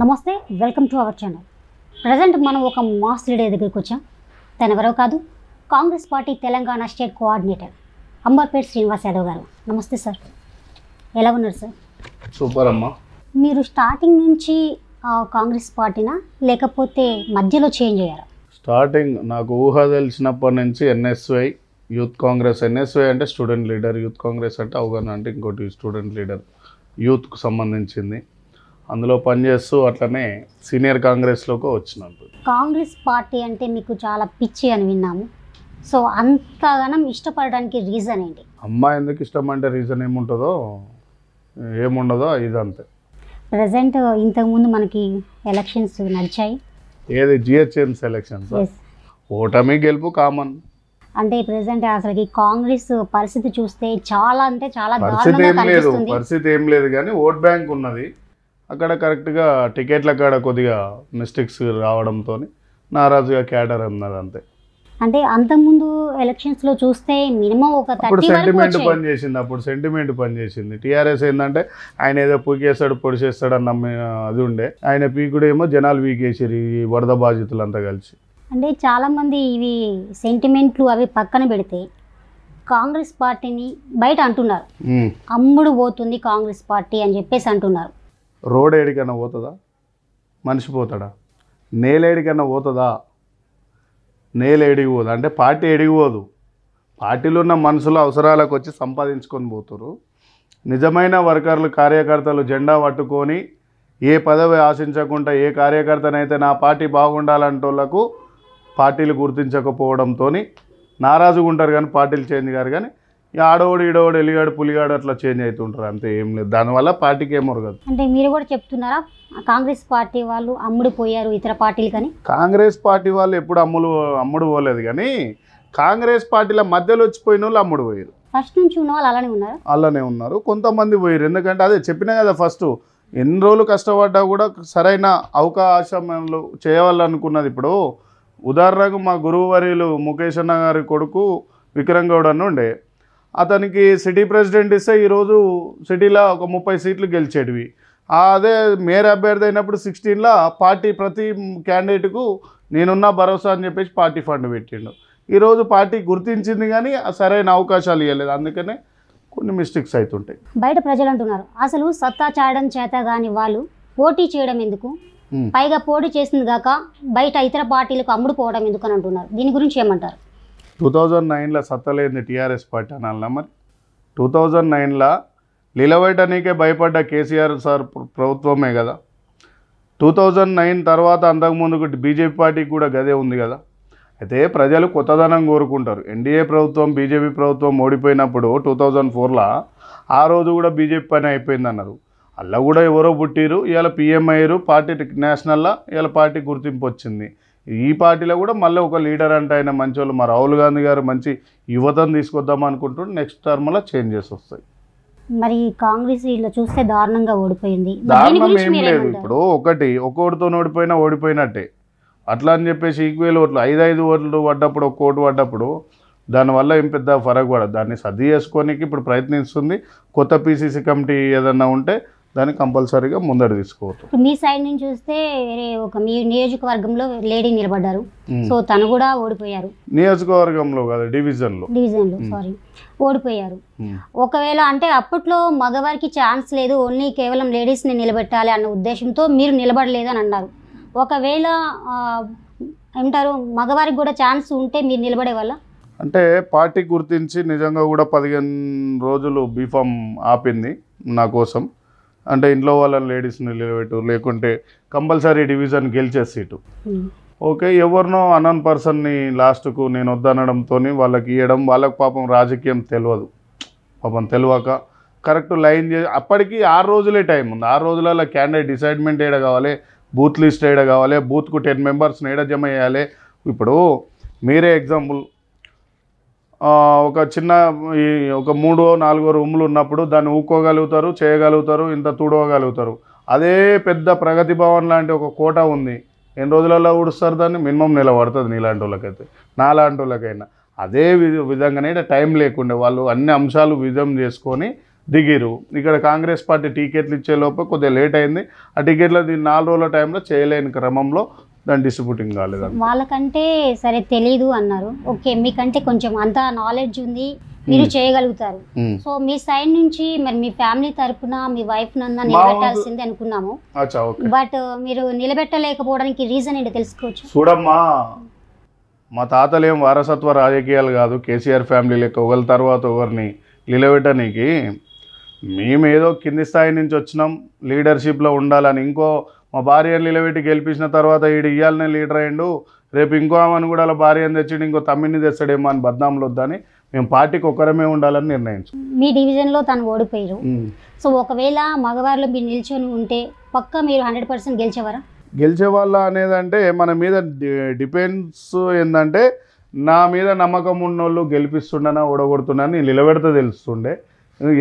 నమస్తే welcome to our channel present మనం ఒక మాస్ లీడర్ దగ్గరికి వచ్చాం ఎవరో కాదు Congress party Telangana state coordinator Amberpet Srinivas Yadav గారు నమస్తే సార్ ఎలా ఉన్నారు సార్ సూపర్ అమ్మా మీరు స్టార్టింగ్ నుంచి కాంగ్రెస్ పార్టీనా లేకపోతే మధ్యలో చేంజ్ అయ్యారా స్టార్టింగ్ నాకు ఊహ తెలిసినప్పటి నుంచి ఎన్ఎస్వై యూత్ కాంగ్రెస్ ఎన్ఎస్వై అంటే స్టూడెంట్ లీడర్ యూత్ కాంగ్రెస్ అంటే అవగాహన అంటే ఇంకోటి స్టూడెంట్ లీడర్ యూత్కు సంబంధించింది అందులో పనిచేస్తూ అట్లనే సీనియర్ కాంగ్రెస్లోకి వచ్చినప్పుడు కాంగ్రెస్ పార్టీ అంటే మీకు చాలా పిచ్చి అని విన్నాము సో అంతగానం ఇష్టపడడానికి రీజన్ ఏంటి అమ్మాయి ఎందుకు ఇష్టం అంటే రీజన్ ఏముంటుందో ఏముండదో ఇదంతే ప్రజెంట్ ఇంతకుముందు మనకి ఎలక్షన్స్ నడిచాయి ఏది జిహెచ్ఎంస్ ఎలక్షన్స్ ఓటమి గెలుపు కామన్ అంటే ప్రజెంట్ అసలు కాంగ్రెస్ పరిస్థితి చూస్తే చాలా అంటే చాలా పరిస్థితి ఏం లేదు పరిస్థితి ఏం లేదు కానీ ఓట్ బ్యాంక్ ఉన్నది అక్కడ కరెక్ట్గా టికెట్ల కాడ కొద్దిగా మిస్టేక్స్ రావడంతో నారాజుగా క్యాటర్ అన్నారు అంతే అంటే అంతకుముందు ఎలక్షన్స్ లో చూస్తే మినిమం ఒక అప్పుడు సెంటిమెంట్ పనిచేసింది అప్పుడు సెంటిమెంట్ పనిచేసింది టీఆర్ఎస్ ఏంటంటే ఆయన ఏదో పీకేస్తాడు పొడిచేస్తాడు అన్న అది ఉండే ఆయన పీకుడేమో జనాలు వీకేసారు ఈ వరద బాధితులంతా కలిసి అంటే చాలామంది ఇవి సెంటిమెంట్లు అవి పక్కన పెడితే కాంగ్రెస్ పార్టీని బయట అంటున్నారు అమ్ముడు పోతుంది కాంగ్రెస్ పార్టీ అని చెప్పేసి అంటున్నారు రోడ్ ఏడికైనా పోతుందా మనిషి పోతాడా ఏడికైనా పోతుందా నేల ఎడిగిపోదు అంటే పార్టీ ఎడిగిపోదు పార్టీలో ఉన్న మనుషుల అవసరాలకు వచ్చి సంపాదించుకొని పోతురు నిజమైన వర్కర్లు కార్యకర్తలు జెండా పట్టుకొని ఏ పదవి ఆశించకుండా ఏ కార్యకర్తనైతే నా పార్టీ బాగుండాలంటోళ్లకు పార్టీలు గుర్తించకపోవడంతో నారాజుగా ఉంటారు కానీ పార్టీలు చేంజ్ గారు కానీ ఆడోడు ఈడోడు ఎలిగాడు పులిగాడు అట్లా చేంజ్ అవుతుంటారు అంతే ఏం లేదు దానివల్ల పార్టీకి ఏం కదా అంటే మీరు కూడా చెప్తున్నారా కాంగ్రెస్ పార్టీ వాళ్ళు అమ్ముడు పోయారు ఇతర పార్టీలు కానీ కాంగ్రెస్ పార్టీ వాళ్ళు ఎప్పుడు అమ్ములు అమ్ముడు పోలేదు కానీ కాంగ్రెస్ పార్టీల మధ్యలో వచ్చిపోయిన వాళ్ళు అమ్ముడు పోయారు ఫస్ట్ నుంచి ఉన్న వాళ్ళు అలానే ఉన్నారు అలానే ఉన్నారు కొంతమంది పోయారు ఎందుకంటే అదే చెప్పినా కదా ఫస్ట్ ఎన్ని రోజులు కష్టపడ్డా కూడా సరైన అవకాశంలో చేయవాలనుకున్నది ఇప్పుడు ఉదాహరణకు మా గురువు వర్యులు ముఖేష్ అన్న గారి కొడుకు విక్రమ్ గౌడ్ అని ఉండే అతనికి సిటీ ప్రెసిడెంట్ ఇస్తే ఈరోజు సిటీలో ఒక ముప్పై సీట్లు గెలిచేటివి అదే మేయర్ అభ్యర్థి అయినప్పుడు సిక్స్టీన్లో పార్టీ ప్రతి క్యాండిడేట్కు నేనున్న భరోసా అని చెప్పేసి పార్టీ ఫండ్ పెట్టిండు ఈరోజు పార్టీ గుర్తించింది కానీ సరైన అవకాశాలు ఇవ్వలేదు అందుకనే కొన్ని మిస్టేక్స్ అవుతుంటాయి బయట ప్రజలు అంటున్నారు అసలు సత్తా చాడడం చేత కానీ వాళ్ళు పోటీ చేయడం ఎందుకు పైగా పోటీ చేసింది కాక బయట ఇతర పార్టీలకు అమ్ముడుపోవడం ఎందుకు అని అంటున్నారు దీని గురించి ఏమంటారు టూ థౌజండ్ నైన్లో సత్తలేంది టీఆర్ఎస్ పార్టీ అన్నా మరి టూ థౌజండ్ నైన్లో నిలబెట్టడానికే భయపడ్డ కేసీఆర్ సార్ ప్రభుత్వమే కదా టూ థౌజండ్ నైన్ తర్వాత అంతకుముందు బీజేపీ పార్టీకి కూడా గదే ఉంది కదా అయితే ప్రజలు కొత్తదనం కోరుకుంటారు ఎన్డీఏ ప్రభుత్వం బీజేపీ ప్రభుత్వం ఓడిపోయినప్పుడు టూ థౌజండ్ ఫోర్లో ఆ రోజు కూడా బీజేపీ పని అయిపోయింది అన్నారు అలా కూడా ఎవరో పుట్టిరు ఇవాళ పీఎం అయ్యారు పార్టీ నేషనల్లో ఇవాళ పార్టీ గుర్తింపు వచ్చింది ఈ పార్టీలో కూడా మళ్ళీ ఒక లీడర్ అంటే ఆయన వాళ్ళు మా రాహుల్ గాంధీ గారు మంచి యువతను తీసుకొద్దాం అనుకుంటుంటే నెక్స్ట్ టర్మ్లో చేంజెస్ వస్తాయి మరి కాంగ్రెస్ వీళ్ళు చూస్తే దారుణంగా ఓడిపోయింది దారుణం ఏం లేదు ఇప్పుడు ఒకటి ఒక్కోటితో ఓడిపోయినా ఓడిపోయినట్టే అట్లా అని చెప్పేసి ఈక్వేల్ ఓట్లు ఐదు ఐదు ఓట్లు పడ్డప్పుడు ఒక ఓటు పడ్డప్పుడు దానివల్ల ఏం పెద్ద ఫరక్ పడదు దాన్ని సర్ది చేసుకోనికి ఇప్పుడు ప్రయత్నిస్తుంది కొత్త పీసీసీ కమిటీ ఏదన్నా ఉంటే దాన్ని కంపల్సరీగా ముందడు తీసుకోవచ్చు మీ సైడ్ నుంచి చూస్తే వేరే ఒక మీ నియోజకవర్గంలో లేడీ నిలబడ్డారు సో తను కూడా ఓడిపోయారు నియోజకవర్గంలో కాదు డివిజన్ లో సారీ ఓడిపోయారు ఒకవేళ అంటే అప్పట్లో మగవారికి ఛాన్స్ లేదు ఓన్లీ కేవలం లేడీస్ని నిలబెట్టాలి అన్న ఉద్దేశంతో మీరు నిలబడలేదు అని అన్నారు ఒకవేళ ఏమంటారు మగవారికి కూడా ఛాన్స్ ఉంటే మీరు నిలబడే వాళ్ళ అంటే పార్టీ గుర్తించి నిజంగా కూడా పదిహేను రోజులు బీఫామ్ ఆపింది నా కోసం అంటే ఇంట్లో వాళ్ళని లేడీస్ని నిలబెట్టు లేకుంటే కంపల్సరీ డివిజన్ గెలిచే సీటు hmm. ఓకే ఎవరినో అనన్ పర్సన్ని లాస్ట్కు నేను వద్దనడంతో వాళ్ళకి ఇవ్వడం వాళ్ళకి పాపం రాజకీయం తెలియదు పాపం తెలియక కరెక్ట్ లైన్ చేసి అప్పటికి ఆరు రోజులే టైం ఉంది ఆరు రోజులలో క్యాండిడేట్ డిసైడ్మెంట్ ఏడ కావాలి బూత్ లిస్ట్ ఏడ కావాలి బూత్కు టెన్ మెంబర్స్ని ఏడ జమ చేయాలి ఇప్పుడు మీరే ఎగ్జాంపుల్ ఒక చిన్న ఈ ఒక మూడో నాలుగో రూములు ఉన్నప్పుడు దాన్ని ఊక్కోగలుగుతారు చేయగలుగుతారు ఇంత తుడవగలుగుతారు అదే పెద్ద ప్రగతి భవన్ లాంటి ఒక కోట ఉంది ఎన్ని రోజులలో ఊడుస్తారు దాన్ని మినిమం నెల పడుతుంది నీలాంటి వాళ్ళకైతే నాలాంటి వాళ్ళకైనా అదే విధంగానే టైం లేకుండే వాళ్ళు అన్ని అంశాలు విజయం చేసుకొని దిగిరు ఇక్కడ కాంగ్రెస్ పార్టీ టికెట్లు ఇచ్చే లోపు కొద్దిగా లేట్ అయింది ఆ టికెట్లు నాలుగు రోజుల టైంలో చేయలేని క్రమంలో దాని డిస్ట్రిబ్యూటింగ్ కాలేదు వాళ్ళకంటే సరే తెలీదు అన్నారు ఓకే మీకంటే కొంచెం అంత నాలెడ్జ్ ఉంది మీరు చేయగలుగుతారు సో మీ సైడ్ నుంచి మరి మీ ఫ్యామిలీ తరపున మీ వైఫ్ నన్న నిలబెట్టాల్సింది అనుకున్నాము బట్ uh, మీరు నిలబెట్టలేకపోవడానికి రీజన్ ఏంటి తెలుసుకోవచ్చు చూడమ్మా మా తాతలేం వారసత్వ రాజకీయాలు కాదు కేసీఆర్ ఫ్యామిలీ లెక్క ఒకరి తర్వాత ఒకరిని నిలబెట్టడానికి మేమేదో కింది స్థాయి నుంచి వచ్చినాం లీడర్షిప్లో ఉండాలని ఇంకో మా భార్యను నిలబెట్టి గెలిపించిన తర్వాత వీడు ఇయ్యాలనే లీడర్ అయ్యిండు రేపు ఇంకో ఆమెను కూడా అలా భార్యను తెచ్చిండు ఇంకో తమ్మిని తెస్తాడేమో అని బద్నాములు వద్దని మేము పార్టీకి ఒక్కరమే ఉండాలని నిర్ణయించు మీ డివిజన్లో తను ఓడిపోయారు సో ఒకవేళ మగవారిలో మీరు నిల్చొని ఉంటే పక్క మీరు హండ్రెడ్ పర్సెంట్ గెలిచేవారా గెలిచే వాళ్ళ అనేదంటే మన మీద డిపెండ్స్ ఏంటంటే నా మీద నమ్మకం ఉన్నోళ్ళు గెలిపిస్తుండనా ఓడగొడుతున్నా నేను నిలబెడతా తెలుస్తుండే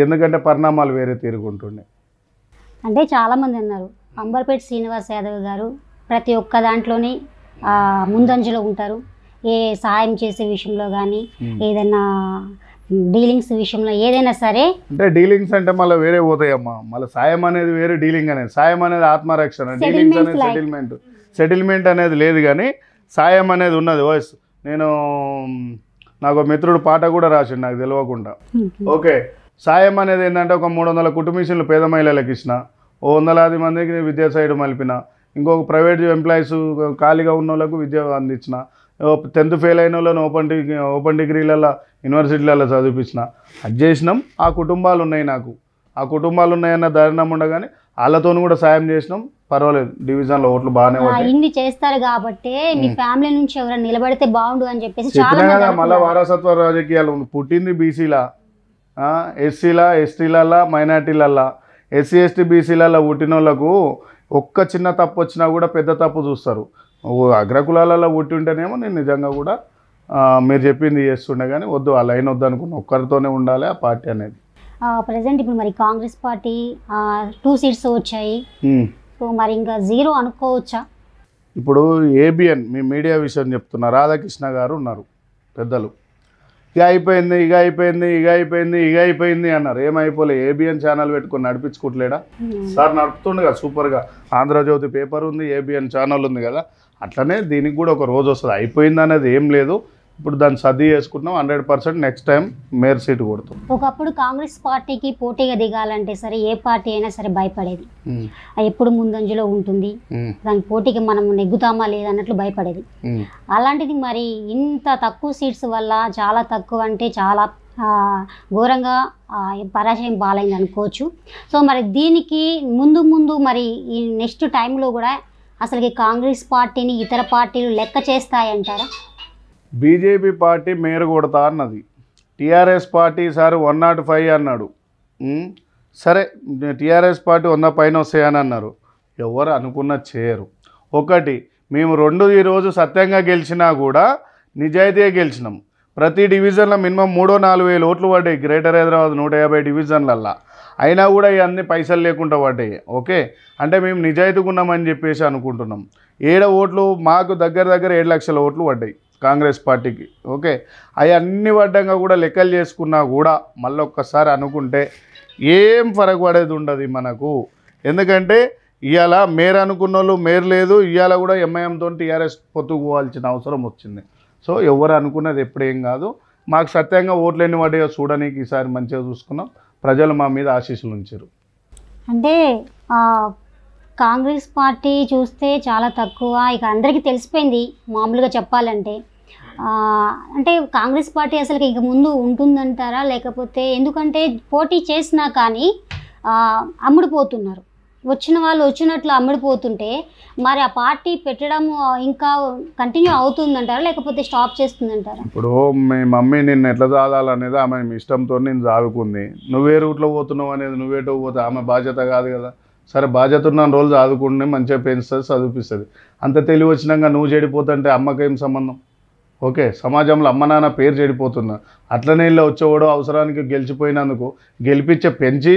ఎందుకంటే పరిణామాలు వేరే తీరుకుంటుండే అంటే చాలామంది అన్నారు అంబర్పేట్ శ్రీనివాస్ యాదవ్ గారు ప్రతి ఒక్క దాంట్లోని ముందంజలో ఉంటారు ఏ సహాయం చేసే విషయంలో కానీ ఏదైనా డీలింగ్స్ విషయంలో ఏదైనా సరే అంటే డీలింగ్స్ అంటే మళ్ళీ వేరే పోతాయమ్మా మళ్ళీ సాయం అనేది వేరే డీలింగ్ అనేది సాయం అనేది ఆత్మరక్షణ డీలింగ్స్ అనేది సెటిల్మెంట్ సెటిల్మెంట్ అనేది లేదు కానీ సాయం అనేది ఉన్నది వాయిస్ నేను నాకు మిత్రుడు పాట కూడా రాసిండు నాకు తెలియకుండా ఓకే సాయం అనేది ఏంటంటే ఒక మూడు వందల కుటుంబీసులు పేద మహిళలకు ఇచ్చిన ఓ వందలాది మందికి నేను విద్యా సైడ్ మలిపిన ఇంకొక ప్రైవేట్ ఎంప్లాయీస్ ఖాళీగా ఉన్న వాళ్ళకు విద్య అందించిన టెన్త్ ఫెయిల్ అయిన వాళ్ళని ఓపెన్ డిగ్రీ ఓపెన్ డిగ్రీలలో యూనివర్సిటీలలో చదివించిన అది చేసినాం ఆ కుటుంబాలు ఉన్నాయి నాకు ఆ కుటుంబాలు ఉన్నాయన్న దారుణం ఉండగానే వాళ్ళతో కూడా సాయం చేసినాం పర్వాలేదు డివిజన్ లో ఓట్లు బాగానే ఇన్ని చేస్తారు కాబట్టి మీ ఫ్యామిలీ నుంచి ఎవరైనా నిలబడితే బాగుండు అని చెప్పేసి కదా మళ్ళీ వారసత్వ రాజకీయాలు పుట్టింది బీసీలా ఎస్సీలా ఎస్టీలల్లా మైనార్టీలల్లా ఎస్సీ ఎస్టీ బీసీలలో వాళ్ళకు ఒక్క చిన్న తప్పు వచ్చినా కూడా పెద్ద తప్పు చూస్తారు అగ్రకులాలలో ఉంటేనేమో నేను నిజంగా కూడా మీరు చెప్పింది చేస్తుండే కానీ వద్దు ఆ లైన్ వద్దు అనుకున్న ఒక్కరితోనే ఉండాలి ఆ పార్టీ అనేది ప్రజెంట్ ఇప్పుడు మరి కాంగ్రెస్ పార్టీ టూ సీట్స్ వచ్చాయి సో మరి ఇంకా జీరో అనుకోవచ్చా ఇప్పుడు ఏబిఎన్ మీ మీడియా విషయం చెప్తున్నా రాధాకృష్ణ గారు ఉన్నారు పెద్దలు ఇక అయిపోయింది ఇక అయిపోయింది ఇక అయిపోయింది ఇక అయిపోయింది అన్నారు ఏమైపోలే ఏబిఎన్ ఛానల్ పెట్టుకుని నడిపించుకోవట్లేడా సార్ నడుపుతుండే కదా సూపర్గా ఆంధ్రజ్యోతి పేపర్ ఉంది ఏబిఎన్ ఛానల్ ఉంది కదా అట్లనే దీనికి కూడా ఒక రోజు వస్తుంది అయిపోయింది అనేది ఏం లేదు ఇప్పుడు దాన్ని సర్ది చేసుకుంటున్నాం hundred percent next time mayor seat కొడుతాం ఒకప్పుడు కాంగ్రెస్ పార్టీకి పోటీగా దిగాలంటే సరే ఏ పార్టీ అయినా సరే భయపడేది ఎప్పుడు ముందంజలో ఉంటుంది దానికి పోటీకి మనం నెగ్గుతామా లేదన్నట్లు భయపడేది అలాంటిది మరి ఇంత తక్కువ సీట్స్ వల్ల చాలా తక్కువ అంటే చాలా ఘోరంగా పరాజయం పాలైంది అనుకోవచ్చు సో మరి దీనికి ముందు ముందు మరి ఈ నెక్స్ట్ టైంలో కూడా అసలుకి కాంగ్రెస్ పార్టీని ఇతర పార్టీలు లెక్క చేస్తాయంటారా బీజేపీ పార్టీ మేరు కొడతా అన్నది TRS party sir one not five అన్నాడు సరే టీఆర్ఎస్ పార్టీ వంద పైన వస్తాయని అన్నారు ఎవరు అనుకున్న చేయరు ఒకటి మేము రెండు ఈరోజు సత్యంగా గెలిచినా కూడా నిజాయితీగా గెలిచినాం ప్రతి డివిజన్లో మినిమం మూడో నాలుగు వేలు ఓట్లు పడ్డాయి గ్రేటర్ హైదరాబాద్ నూట యాభై డివిజన్లల్లా అయినా కూడా ఇవన్నీ పైసలు లేకుండా పడ్డాయి ఓకే అంటే మేము నిజాయితీకున్నామని చెప్పేసి అనుకుంటున్నాం ఏడ ఓట్లు మాకు దగ్గర దగ్గర ఏడు లక్షల ఓట్లు పడ్డాయి కాంగ్రెస్ పార్టీకి ఓకే అవన్నీ అడ్డంగా కూడా లెక్కలు చేసుకున్నా కూడా మళ్ళొక్కసారి అనుకుంటే ఏం పడేది ఉండదు మనకు ఎందుకంటే ఇవాళ మేర్ అనుకున్న వాళ్ళు మేర్ లేదు ఇవాళ కూడా ఎంఐఎంతో టీఆర్ఎస్ పొత్తుకోవాల్సిన అవసరం వచ్చింది సో ఎవరు అనుకున్నది ఎప్పుడేం కాదు మాకు సత్యంగా ఓట్లేని వాటిగా చూడడానికి ఈసారి మంచిగా చూసుకున్నాం ప్రజలు మా మీద ఆశీస్సులు ఉంచారు అంటే కాంగ్రెస్ పార్టీ చూస్తే చాలా తక్కువ ఇక అందరికీ తెలిసిపోయింది మామూలుగా చెప్పాలంటే అంటే కాంగ్రెస్ పార్టీ అసలు ఇక ముందు ఉంటుందంటారా లేకపోతే ఎందుకంటే పోటీ చేసినా కానీ అమ్ముడుపోతున్నారు వచ్చిన వాళ్ళు వచ్చినట్లు అమ్ముడుపోతుంటే మరి ఆ పార్టీ పెట్టడం ఇంకా కంటిన్యూ అవుతుందంటారా లేకపోతే స్టాప్ చేస్తుందంటారా ఇప్పుడు మీ మమ్మీ నిన్ను ఎట్లా చాదాలనేది ఆమె ఇష్టంతో నేను చావుకుంది నువ్వే రూట్లో పోతున్నావు అనేది నువ్వేటో పోతే ఆమె బాధ్యత కాదు కదా సరే బాధ్యత ఉన్న రోజు ఆదుకుంటే మంచిగా పెంచుతుంది చదివిపిస్తుంది అంత తెలివి వచ్చినాక నువ్వు చెడిపోతుంటే అమ్మకేం సంబంధం ఓకే సమాజంలో అమ్మ నాన్న పేరు చెడిపోతున్నా అట్లనే ఇలా వచ్చేవాడు అవసరానికి గెలిచిపోయినందుకు గెలిపించే పెంచి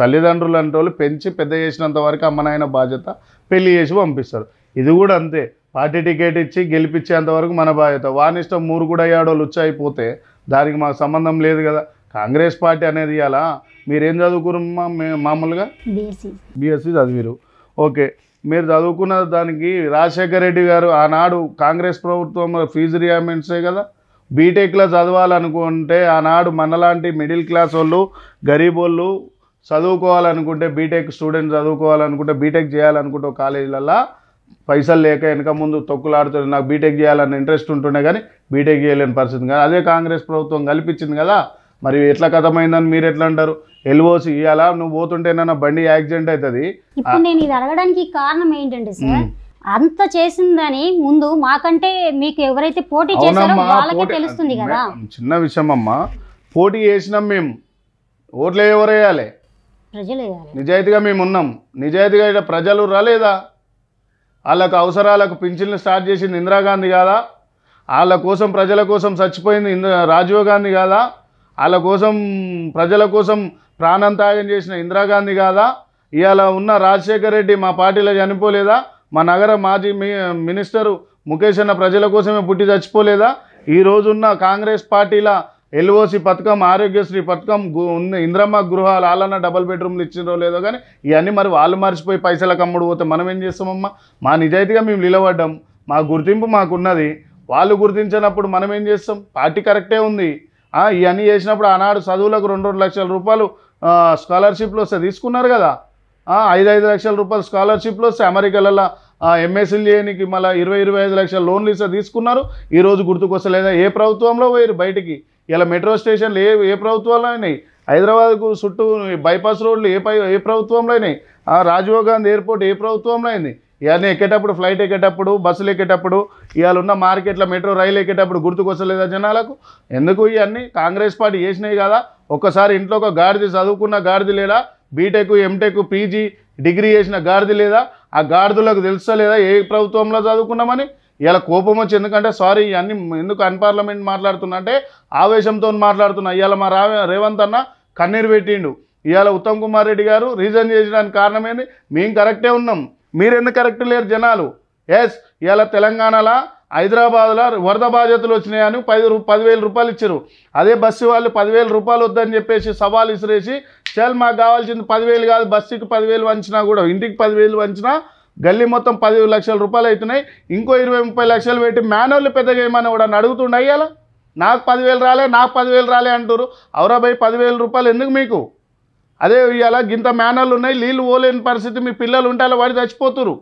తల్లిదండ్రులు అంటే వాళ్ళు పెంచి పెద్ద చేసినంత వరకు అమ్మ నాయన బాధ్యత పెళ్లి చేసి పంపిస్తారు ఇది కూడా అంతే పార్టీ టికెట్ ఇచ్చి గెలిపించేంత వరకు మన బాధ్యత వానిష్టం మూరు కూడా అయ్యాడో లుచ్చ అయిపోతే దానికి మాకు సంబంధం లేదు కదా కాంగ్రెస్ పార్టీ అనేది ఇవాళ మీరేం చదువుకున్న మామూలుగా బీఎస్సీ చదివారు ఓకే మీరు చదువుకున్న దానికి రాజశేఖర రెడ్డి గారు ఆనాడు కాంగ్రెస్ ప్రభుత్వం ఫీజు రియామెంట్సే కదా బీటెక్లో చదవాలనుకుంటే ఆనాడు మనలాంటి మిడిల్ క్లాస్ వాళ్ళు గరీబ్ వాళ్ళు చదువుకోవాలనుకుంటే బీటెక్ స్టూడెంట్ చదువుకోవాలనుకుంటే బీటెక్ చేయాలనుకుంటే కాలేజీలలో పైసలు లేక వెనక ముందు తొక్కులాడుతుంది నాకు బీటెక్ చేయాలన్న ఇంట్రెస్ట్ ఉంటుండే కానీ బీటెక్ చేయలేని పరిస్థితి కానీ అదే కాంగ్రెస్ ప్రభుత్వం కల్పించింది కదా మరి ఎట్లా కథమైందని మీరు ఎట్లా అంటారు ఎల్వోసి ఇవాళ నువ్వు పోతుంటే నా బండి యాక్సిడెంట్ అవుతుంది ఇప్పుడు నేను ఇది అడగడానికి కారణం ఏంటంటే సార్ అంత చేసిందని ముందు మాకంటే మీకు ఎవరైతే పోటీ చేశారో వాళ్ళకే తెలుస్తుంది కదా చిన్న విషయం అమ్మా పోటీ చేసినాం మేము ఓట్లు ఎవరు వేయాలి నిజాయితీగా మేము ఉన్నాం నిజాయితీగా ఇక్కడ ప్రజలు రాలేదా వాళ్ళకు అవసరాలకు పింఛన్లు స్టార్ట్ చేసింది ఇందిరాగాంధీ కాదా వాళ్ళ కోసం ప్రజల కోసం చచ్చిపోయింది రాజీవ్ గాంధీ కాదా వాళ్ళ కోసం ప్రజల కోసం ప్రాణంతాగం చేసిన ఇందిరాగాంధీ కాదా ఇవాళ ఉన్న రాజశేఖర రెడ్డి మా పార్టీలో చనిపోలేదా మా నగర మాజీ మినిస్టరు ముఖేష్ అన్న ప్రజల కోసమే పుట్టి చచ్చిపోలేదా ఈ రోజున్న కాంగ్రెస్ పార్టీల ఎల్ఓసి పథకం ఆరోగ్యశ్రీ పథకం ఉంది ఇంద్రమ్మ గృహాలు వాళ్ళన్న డబల్ బెడ్రూమ్లు ఇచ్చినో లేదో కానీ ఇవన్నీ మరి వాళ్ళు మర్చిపోయి పైసల కమ్ముడు పోతే మనం ఏం చేస్తామమ్మా మా నిజాయితీగా మేము నిలబడ్డాం మా గుర్తింపు మాకున్నది వాళ్ళు గుర్తించినప్పుడు మనం ఏం చేస్తాం పార్టీ కరెక్టే ఉంది ఇవన్నీ చేసినప్పుడు ఆనాడు చదువులకు రెండు రెండు లక్షల రూపాయలు స్కాలర్షిప్లు వస్తే తీసుకున్నారు కదా ఐదు ఐదు లక్షల రూపాయలు స్కాలర్షిప్లు వస్తే అమెరికాలలో ఎంఎస్ఎల్ చేయడానికి మళ్ళీ ఇరవై ఇరవై ఐదు లక్షల లోన్లు ఇస్తే తీసుకున్నారు ఈరోజు గుర్తుకొస్తలేదా ఏ ప్రభుత్వంలో పోయారు బయటికి ఇలా మెట్రో స్టేషన్లు ఏ ఏ ప్రభుత్వంలో అయినాయి హైదరాబాద్కు చుట్టూ బైపాస్ రోడ్లు ఏ పై ఏ ప్రభుత్వంలో అయినాయి రాజీవ్ గాంధీ ఎయిర్పోర్ట్ ఏ ప్రభుత్వంలో అయింది ఇవన్నీ ఎక్కేటప్పుడు ఫ్లైట్ ఎక్కేటప్పుడు బస్సులు ఎక్కేటప్పుడు ఇవాళ ఉన్న మార్కెట్లో మెట్రో రైలు ఎక్కేటప్పుడు గుర్తుకొస్తలేదా జనాలకు ఎందుకు ఇవన్నీ కాంగ్రెస్ పార్టీ చేసినాయి కదా ఒక్కసారి ఇంట్లో ఒక గాడిది చదువుకున్న గాడిది లేదా బీటెక్ ఎంటెక్ పీజీ డిగ్రీ చేసిన గాడిది లేదా ఆ గాడిదలకు తెలుస్తలేదా ఏ ప్రభుత్వంలో చదువుకున్నామని ఇలా కోపం వచ్చి ఎందుకంటే సారీ ఇవన్నీ ఎందుకు అన్పార్లమెంట్ మాట్లాడుతున్నా అంటే ఆవేశంతో మాట్లాడుతున్నా ఇవాళ మా రేవంత్ అన్న కన్నీరు పెట్టిండు ఇవాళ ఉత్తమ్ కుమార్ రెడ్డి గారు రీజన్ చేసడానికి కారణం ఏంది మేము కరెక్టే ఉన్నాం మీరు ఎందుకు కరెక్ట్ లేరు జనాలు ఎస్ ఇవాళ తెలంగాణలో హైదరాబాద్లో వరద బాధ్యతలు వచ్చినాయని పది పదివేల రూపాయలు ఇచ్చారు అదే బస్సు వాళ్ళు పదివేల రూపాయలు వద్దని చెప్పేసి సవాల్ ఇసిరేసి చాలా మాకు కావాల్సింది పదివేలు కాదు బస్సుకి పదివేలు వంచినా కూడా ఇంటికి పదివేలు వంచినా గల్లీ మొత్తం పది లక్షల రూపాయలు అవుతున్నాయి ఇంకో ఇరవై ముప్పై లక్షలు పెట్టి మేనోళ్ళు పెద్దగా ఏమని కూడా అడుగుతుండే అయ్యాల నాకు పదివేలు రాలే నాకు పదివేలు రాలే అంటారు అవరాబాయి పదివేల రూపాయలు ఎందుకు మీకు అదే ఇవాళ గింత మేనోళ్ళు ఉన్నాయి నీళ్ళు పోలేని పరిస్థితి మీ పిల్లలు ఉంటే వాడి చచ్చిపోతురు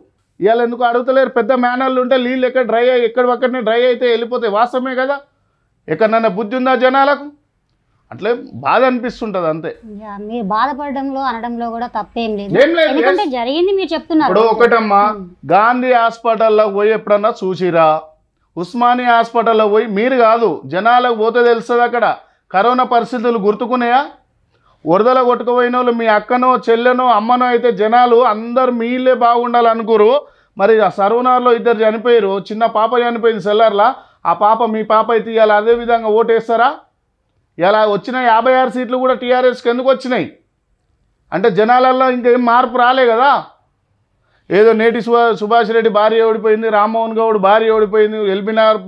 ఇవాళ ఎందుకు అడుగుతలేరు పెద్ద మేనర్లు ఉంటే నీళ్ళు ఎక్కడ డ్రై అయ్యి ఎక్కడ ఒక్కడనే డ్రై అయితే వెళ్ళిపోతాయి వాస్తవమే కదా ఎక్కడన్నా బుద్ధి ఉందా జనాలకు అట్లే బాధ అనిపిస్తుంటది అంతే మీరు బాధపడడంలో అనడంలో కూడా తప్పేం లేదు జరిగింది మీరు చెప్తున్నారు ఒకటమ్మా గాంధీ హాస్పిటల్లో పోయి ఎప్పుడన్నా చూసిరా ఉస్మానియా హాస్పిటల్లో పోయి మీరు కాదు జనాలకు పోతే తెలుస్తుంది అక్కడ కరోనా పరిస్థితులు గుర్తుకున్నాయా వరదల కొట్టుకుపోయిన వాళ్ళు మీ అక్కనో చెల్లెనో అమ్మనో అయితే జనాలు అందరు మీలే బాగుండాలనుకోరు మరి ఆ సర్వనార్లో ఇద్దరు చనిపోయారు చిన్న పాప చనిపోయింది సెల్లర్లా ఆ పాప మీ పాప అయితే ఇవాళ అదేవిధంగా ఓటేస్తారా ఇలా వచ్చిన యాభై ఆరు సీట్లు కూడా టీఆర్ఎస్కి ఎందుకు వచ్చినాయి అంటే జనాలల్లో ఇంకేం మార్పు రాలే కదా ఏదో నేటి సుభా సుభాష్ రెడ్డి భార్య ఓడిపోయింది రామ్మోహన్ గౌడ్ భార్య ఓడిపోయింది ఎల్బినార్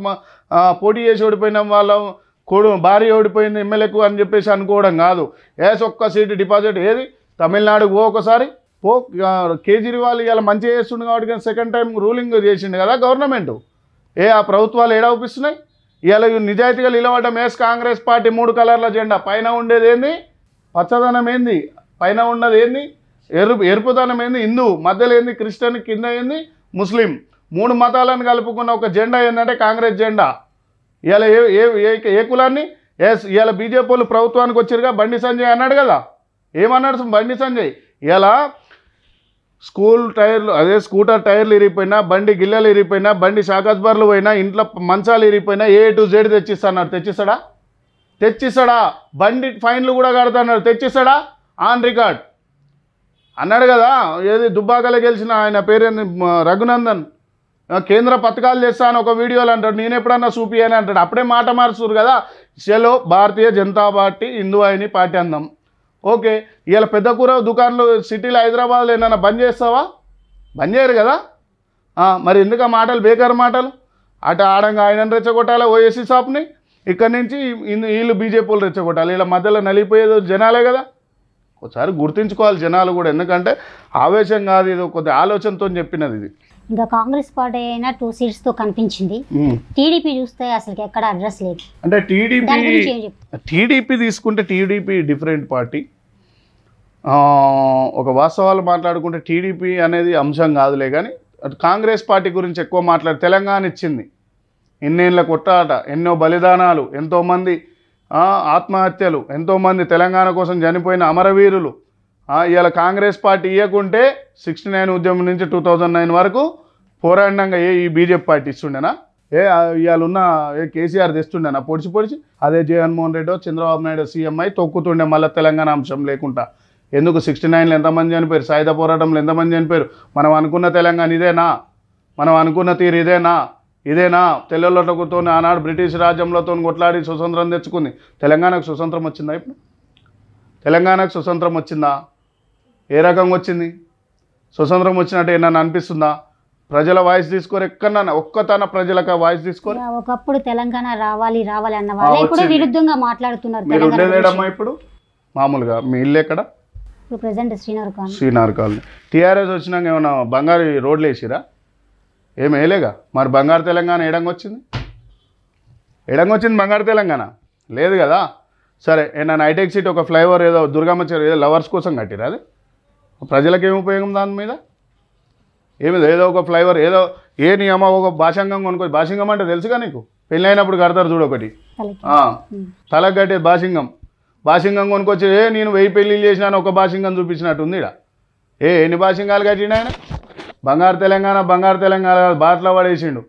పోటీ చేసి ఓడిపోయిన వాళ్ళం కొడు భారీ ఓడిపోయింది ఎమ్మెల్యేకు అని చెప్పేసి అనుకోవడం కాదు ఏస్ ఒక్క సీటు డిపాజిట్ ఏది తమిళనాడుకు పో ఒకసారి పో కేజ్రీవాల్ ఇలా మంచి చేస్తుండు కాబట్టి కానీ సెకండ్ టైం రూలింగ్ చేసిండు కదా గవర్నమెంట్ ఏ ఆ ప్రభుత్వాలు ఏడా ఒప్పిస్తున్నాయి ఇలా నిజాయితీగా నిలబడ్డం ఎస్ కాంగ్రెస్ పార్టీ మూడు కలర్ల జెండా పైన ఉండేది ఏంది పచ్చదనం ఏంది పైన ఉన్నది ఏంది ఎరుపు ఎరుపుదనం ఏంది హిందూ మధ్యలో ఏంది క్రిస్టియన్ కింద ఏంది ముస్లిం మూడు మతాలను కలుపుకున్న ఒక జెండా ఏంటంటే కాంగ్రెస్ జెండా ఇవాళ ఏ ఏ ఏ కులాన్ని ఎస్ ఇవాళ బీజేపీ వాళ్ళు ప్రభుత్వానికి వచ్చారుగా బండి సంజయ్ అన్నాడు కదా ఏమన్నాడు బండి సంజయ్ ఇలా స్కూల్ టైర్లు అదే స్కూటర్ టైర్లు ఇరిగిపోయినా బండి గిల్లెలు ఇరిగిపోయినా బండి షాకాజ్బార్లు పోయినా ఇంట్లో మంచాలు ఇరిగిపోయినా ఏ టు జెడ్ తెచ్చిస్తాడు తెచ్చిస్తాడా తెచ్చిస్తాడా బండి ఫైన్లు కూడా కడతాడు తెచ్చిస్తాడా ఆన్ రికార్డ్ అన్నాడు కదా ఏది దుబ్బాకలో గెలిచిన ఆయన పేరు రఘునందన్ కేంద్ర పథకాలు చేస్తాను ఒక వీడియోలు అంటాడు నేను ఎప్పుడన్నా చూపియని అంటాడు అప్పుడే మాట మార్చురు కదా సెలో భారతీయ జనతా పార్టీ హిందూ పార్టీ అందాం ఓకే ఇలా పెద్ద కూర దుకాణాలు సిటీలో హైదరాబాద్లో ఏమైనా బంద్ చేస్తావా బంద్ చేయరు కదా మరి ఎందుకు మాటలు బేకారు మాటలు అటు ఆడంగా ఆయన రెచ్చగొట్టాలి ఓఎస్సీ షాప్ని ఇక్కడి నుంచి వీళ్ళు బీజేపీలు రెచ్చగొట్టాలి ఇలా మధ్యలో నలిగిపోయేది జనాలే కదా ఒకసారి గుర్తుంచుకోవాలి జనాలు కూడా ఎందుకంటే ఆవేశం కాదు ఇది కొద్ది ఆలోచనతో చెప్పినది ఇది ఇంకా కాంగ్రెస్ పార్టీ అయినా టూ సీట్స్ తో కనిపించింది టీడీపీ చూస్తే అసలు ఎక్కడ అడ్రస్ లేదు అంటే టీడీపీ టీడీపీ తీసుకుంటే టీడీపీ డిఫరెంట్ పార్టీ ఒక వాస్తవాలు మాట్లాడుకుంటే టీడీపీ అనేది అంశం కాదులే కానీ కాంగ్రెస్ పార్టీ గురించి ఎక్కువ మాట్లాడి తెలంగాణ ఇచ్చింది ఎన్నేళ్ళ కొట్టాట ఎన్నో బలిదానాలు ఎంతోమంది ఆత్మహత్యలు ఎంతోమంది తెలంగాణ కోసం చనిపోయిన అమరవీరులు ఇవాళ కాంగ్రెస్ పార్టీ ఇవ్వకుంటే సిక్స్టీ నైన్ ఉద్యమం నుంచి టూ థౌజండ్ నైన్ వరకు పోరాడంగా ఏ ఈ బీజేపీ పార్టీ ఇస్తుండేనా ఏ ఇవాళ ఉన్న ఏ కేసీఆర్ తెస్తుండేనా పొడిచి పొడిచి అదే జగన్మోహన్ రెడ్డి చంద్రబాబు నాయుడు సీఎంఐ తొక్కుతుండే మళ్ళీ తెలంగాణ అంశం లేకుండా ఎందుకు సిక్స్టీ నైన్లో ఎంతమంది చనిపోయారు సాయుధ పోరాటంలో ఎంతమంది చనిపోయారు మనం అనుకున్న తెలంగాణ ఇదేనా మనం అనుకున్న తీరు ఇదేనా ఇదేనా తెల్లలతో ఆనాడు బ్రిటిష్ రాజ్యంలోతో కొట్లాడి స్వతంత్రం తెచ్చుకుంది తెలంగాణకు స్వతంత్రం వచ్చిందా ఇప్పుడు తెలంగాణకు స్వతంత్రం వచ్చిందా ఏ రకంగా వచ్చింది స్వతంత్రం వచ్చినట్టు ఏమన్నా అనిపిస్తుందా ప్రజల వాయిస్ తీసుకొని ఎక్కడన్నా ఒక్కతన ప్రజలకు వాయిస్ తీసుకొని ఒకప్పుడు తెలంగాణ రావాలి రావాలి అన్న వాళ్ళు విరుద్ధంగా మాట్లాడుతున్నారు మీరు ఉండేదేడమ్మా ఇప్పుడు మామూలుగా మీ ఇల్లు ఎక్కడ present Srinagar colony colony TRS వచ్చినాక ఏమైనా బంగారు రోడ్లు వేసిరా ఏం వేయలేగా మరి బంగారు తెలంగాణ ఏడంగా వచ్చింది ఏడంగా వచ్చింది బంగారు తెలంగాణ లేదు కదా సరే నేను హైటెక్ సిటీ ఒక ఫ్లైఓవర్ ఏదో దుర్గమ్మ ఏదో లవర్స్ కోసం కట్టిరా అది ఏమి ఉపయోగం దాని మీద ఏమి ఏదో ఒక ఫ్లైవర్ ఏదో ఏ నియమ ఒక భాషంగం కొనుక్కో భాషంగం అంటే తెలుసుగా నీకు పెళ్ళి అయినప్పుడు కడతారు చూడొకటి తల తలకు కట్టే భాషింగం భాషింగం కొనుక్కొచ్చి ఏ నేను వెయ్యి పెళ్ళిళ్ళు చేసినాను ఒక భాషింగం చూపించినట్టుంది ఇడ ఏ ఎన్ని భాషింగాలు కట్టిండు ఆయన బంగారు తెలంగాణ బంగారు తెలంగాణ బాట్లో పడేసిండు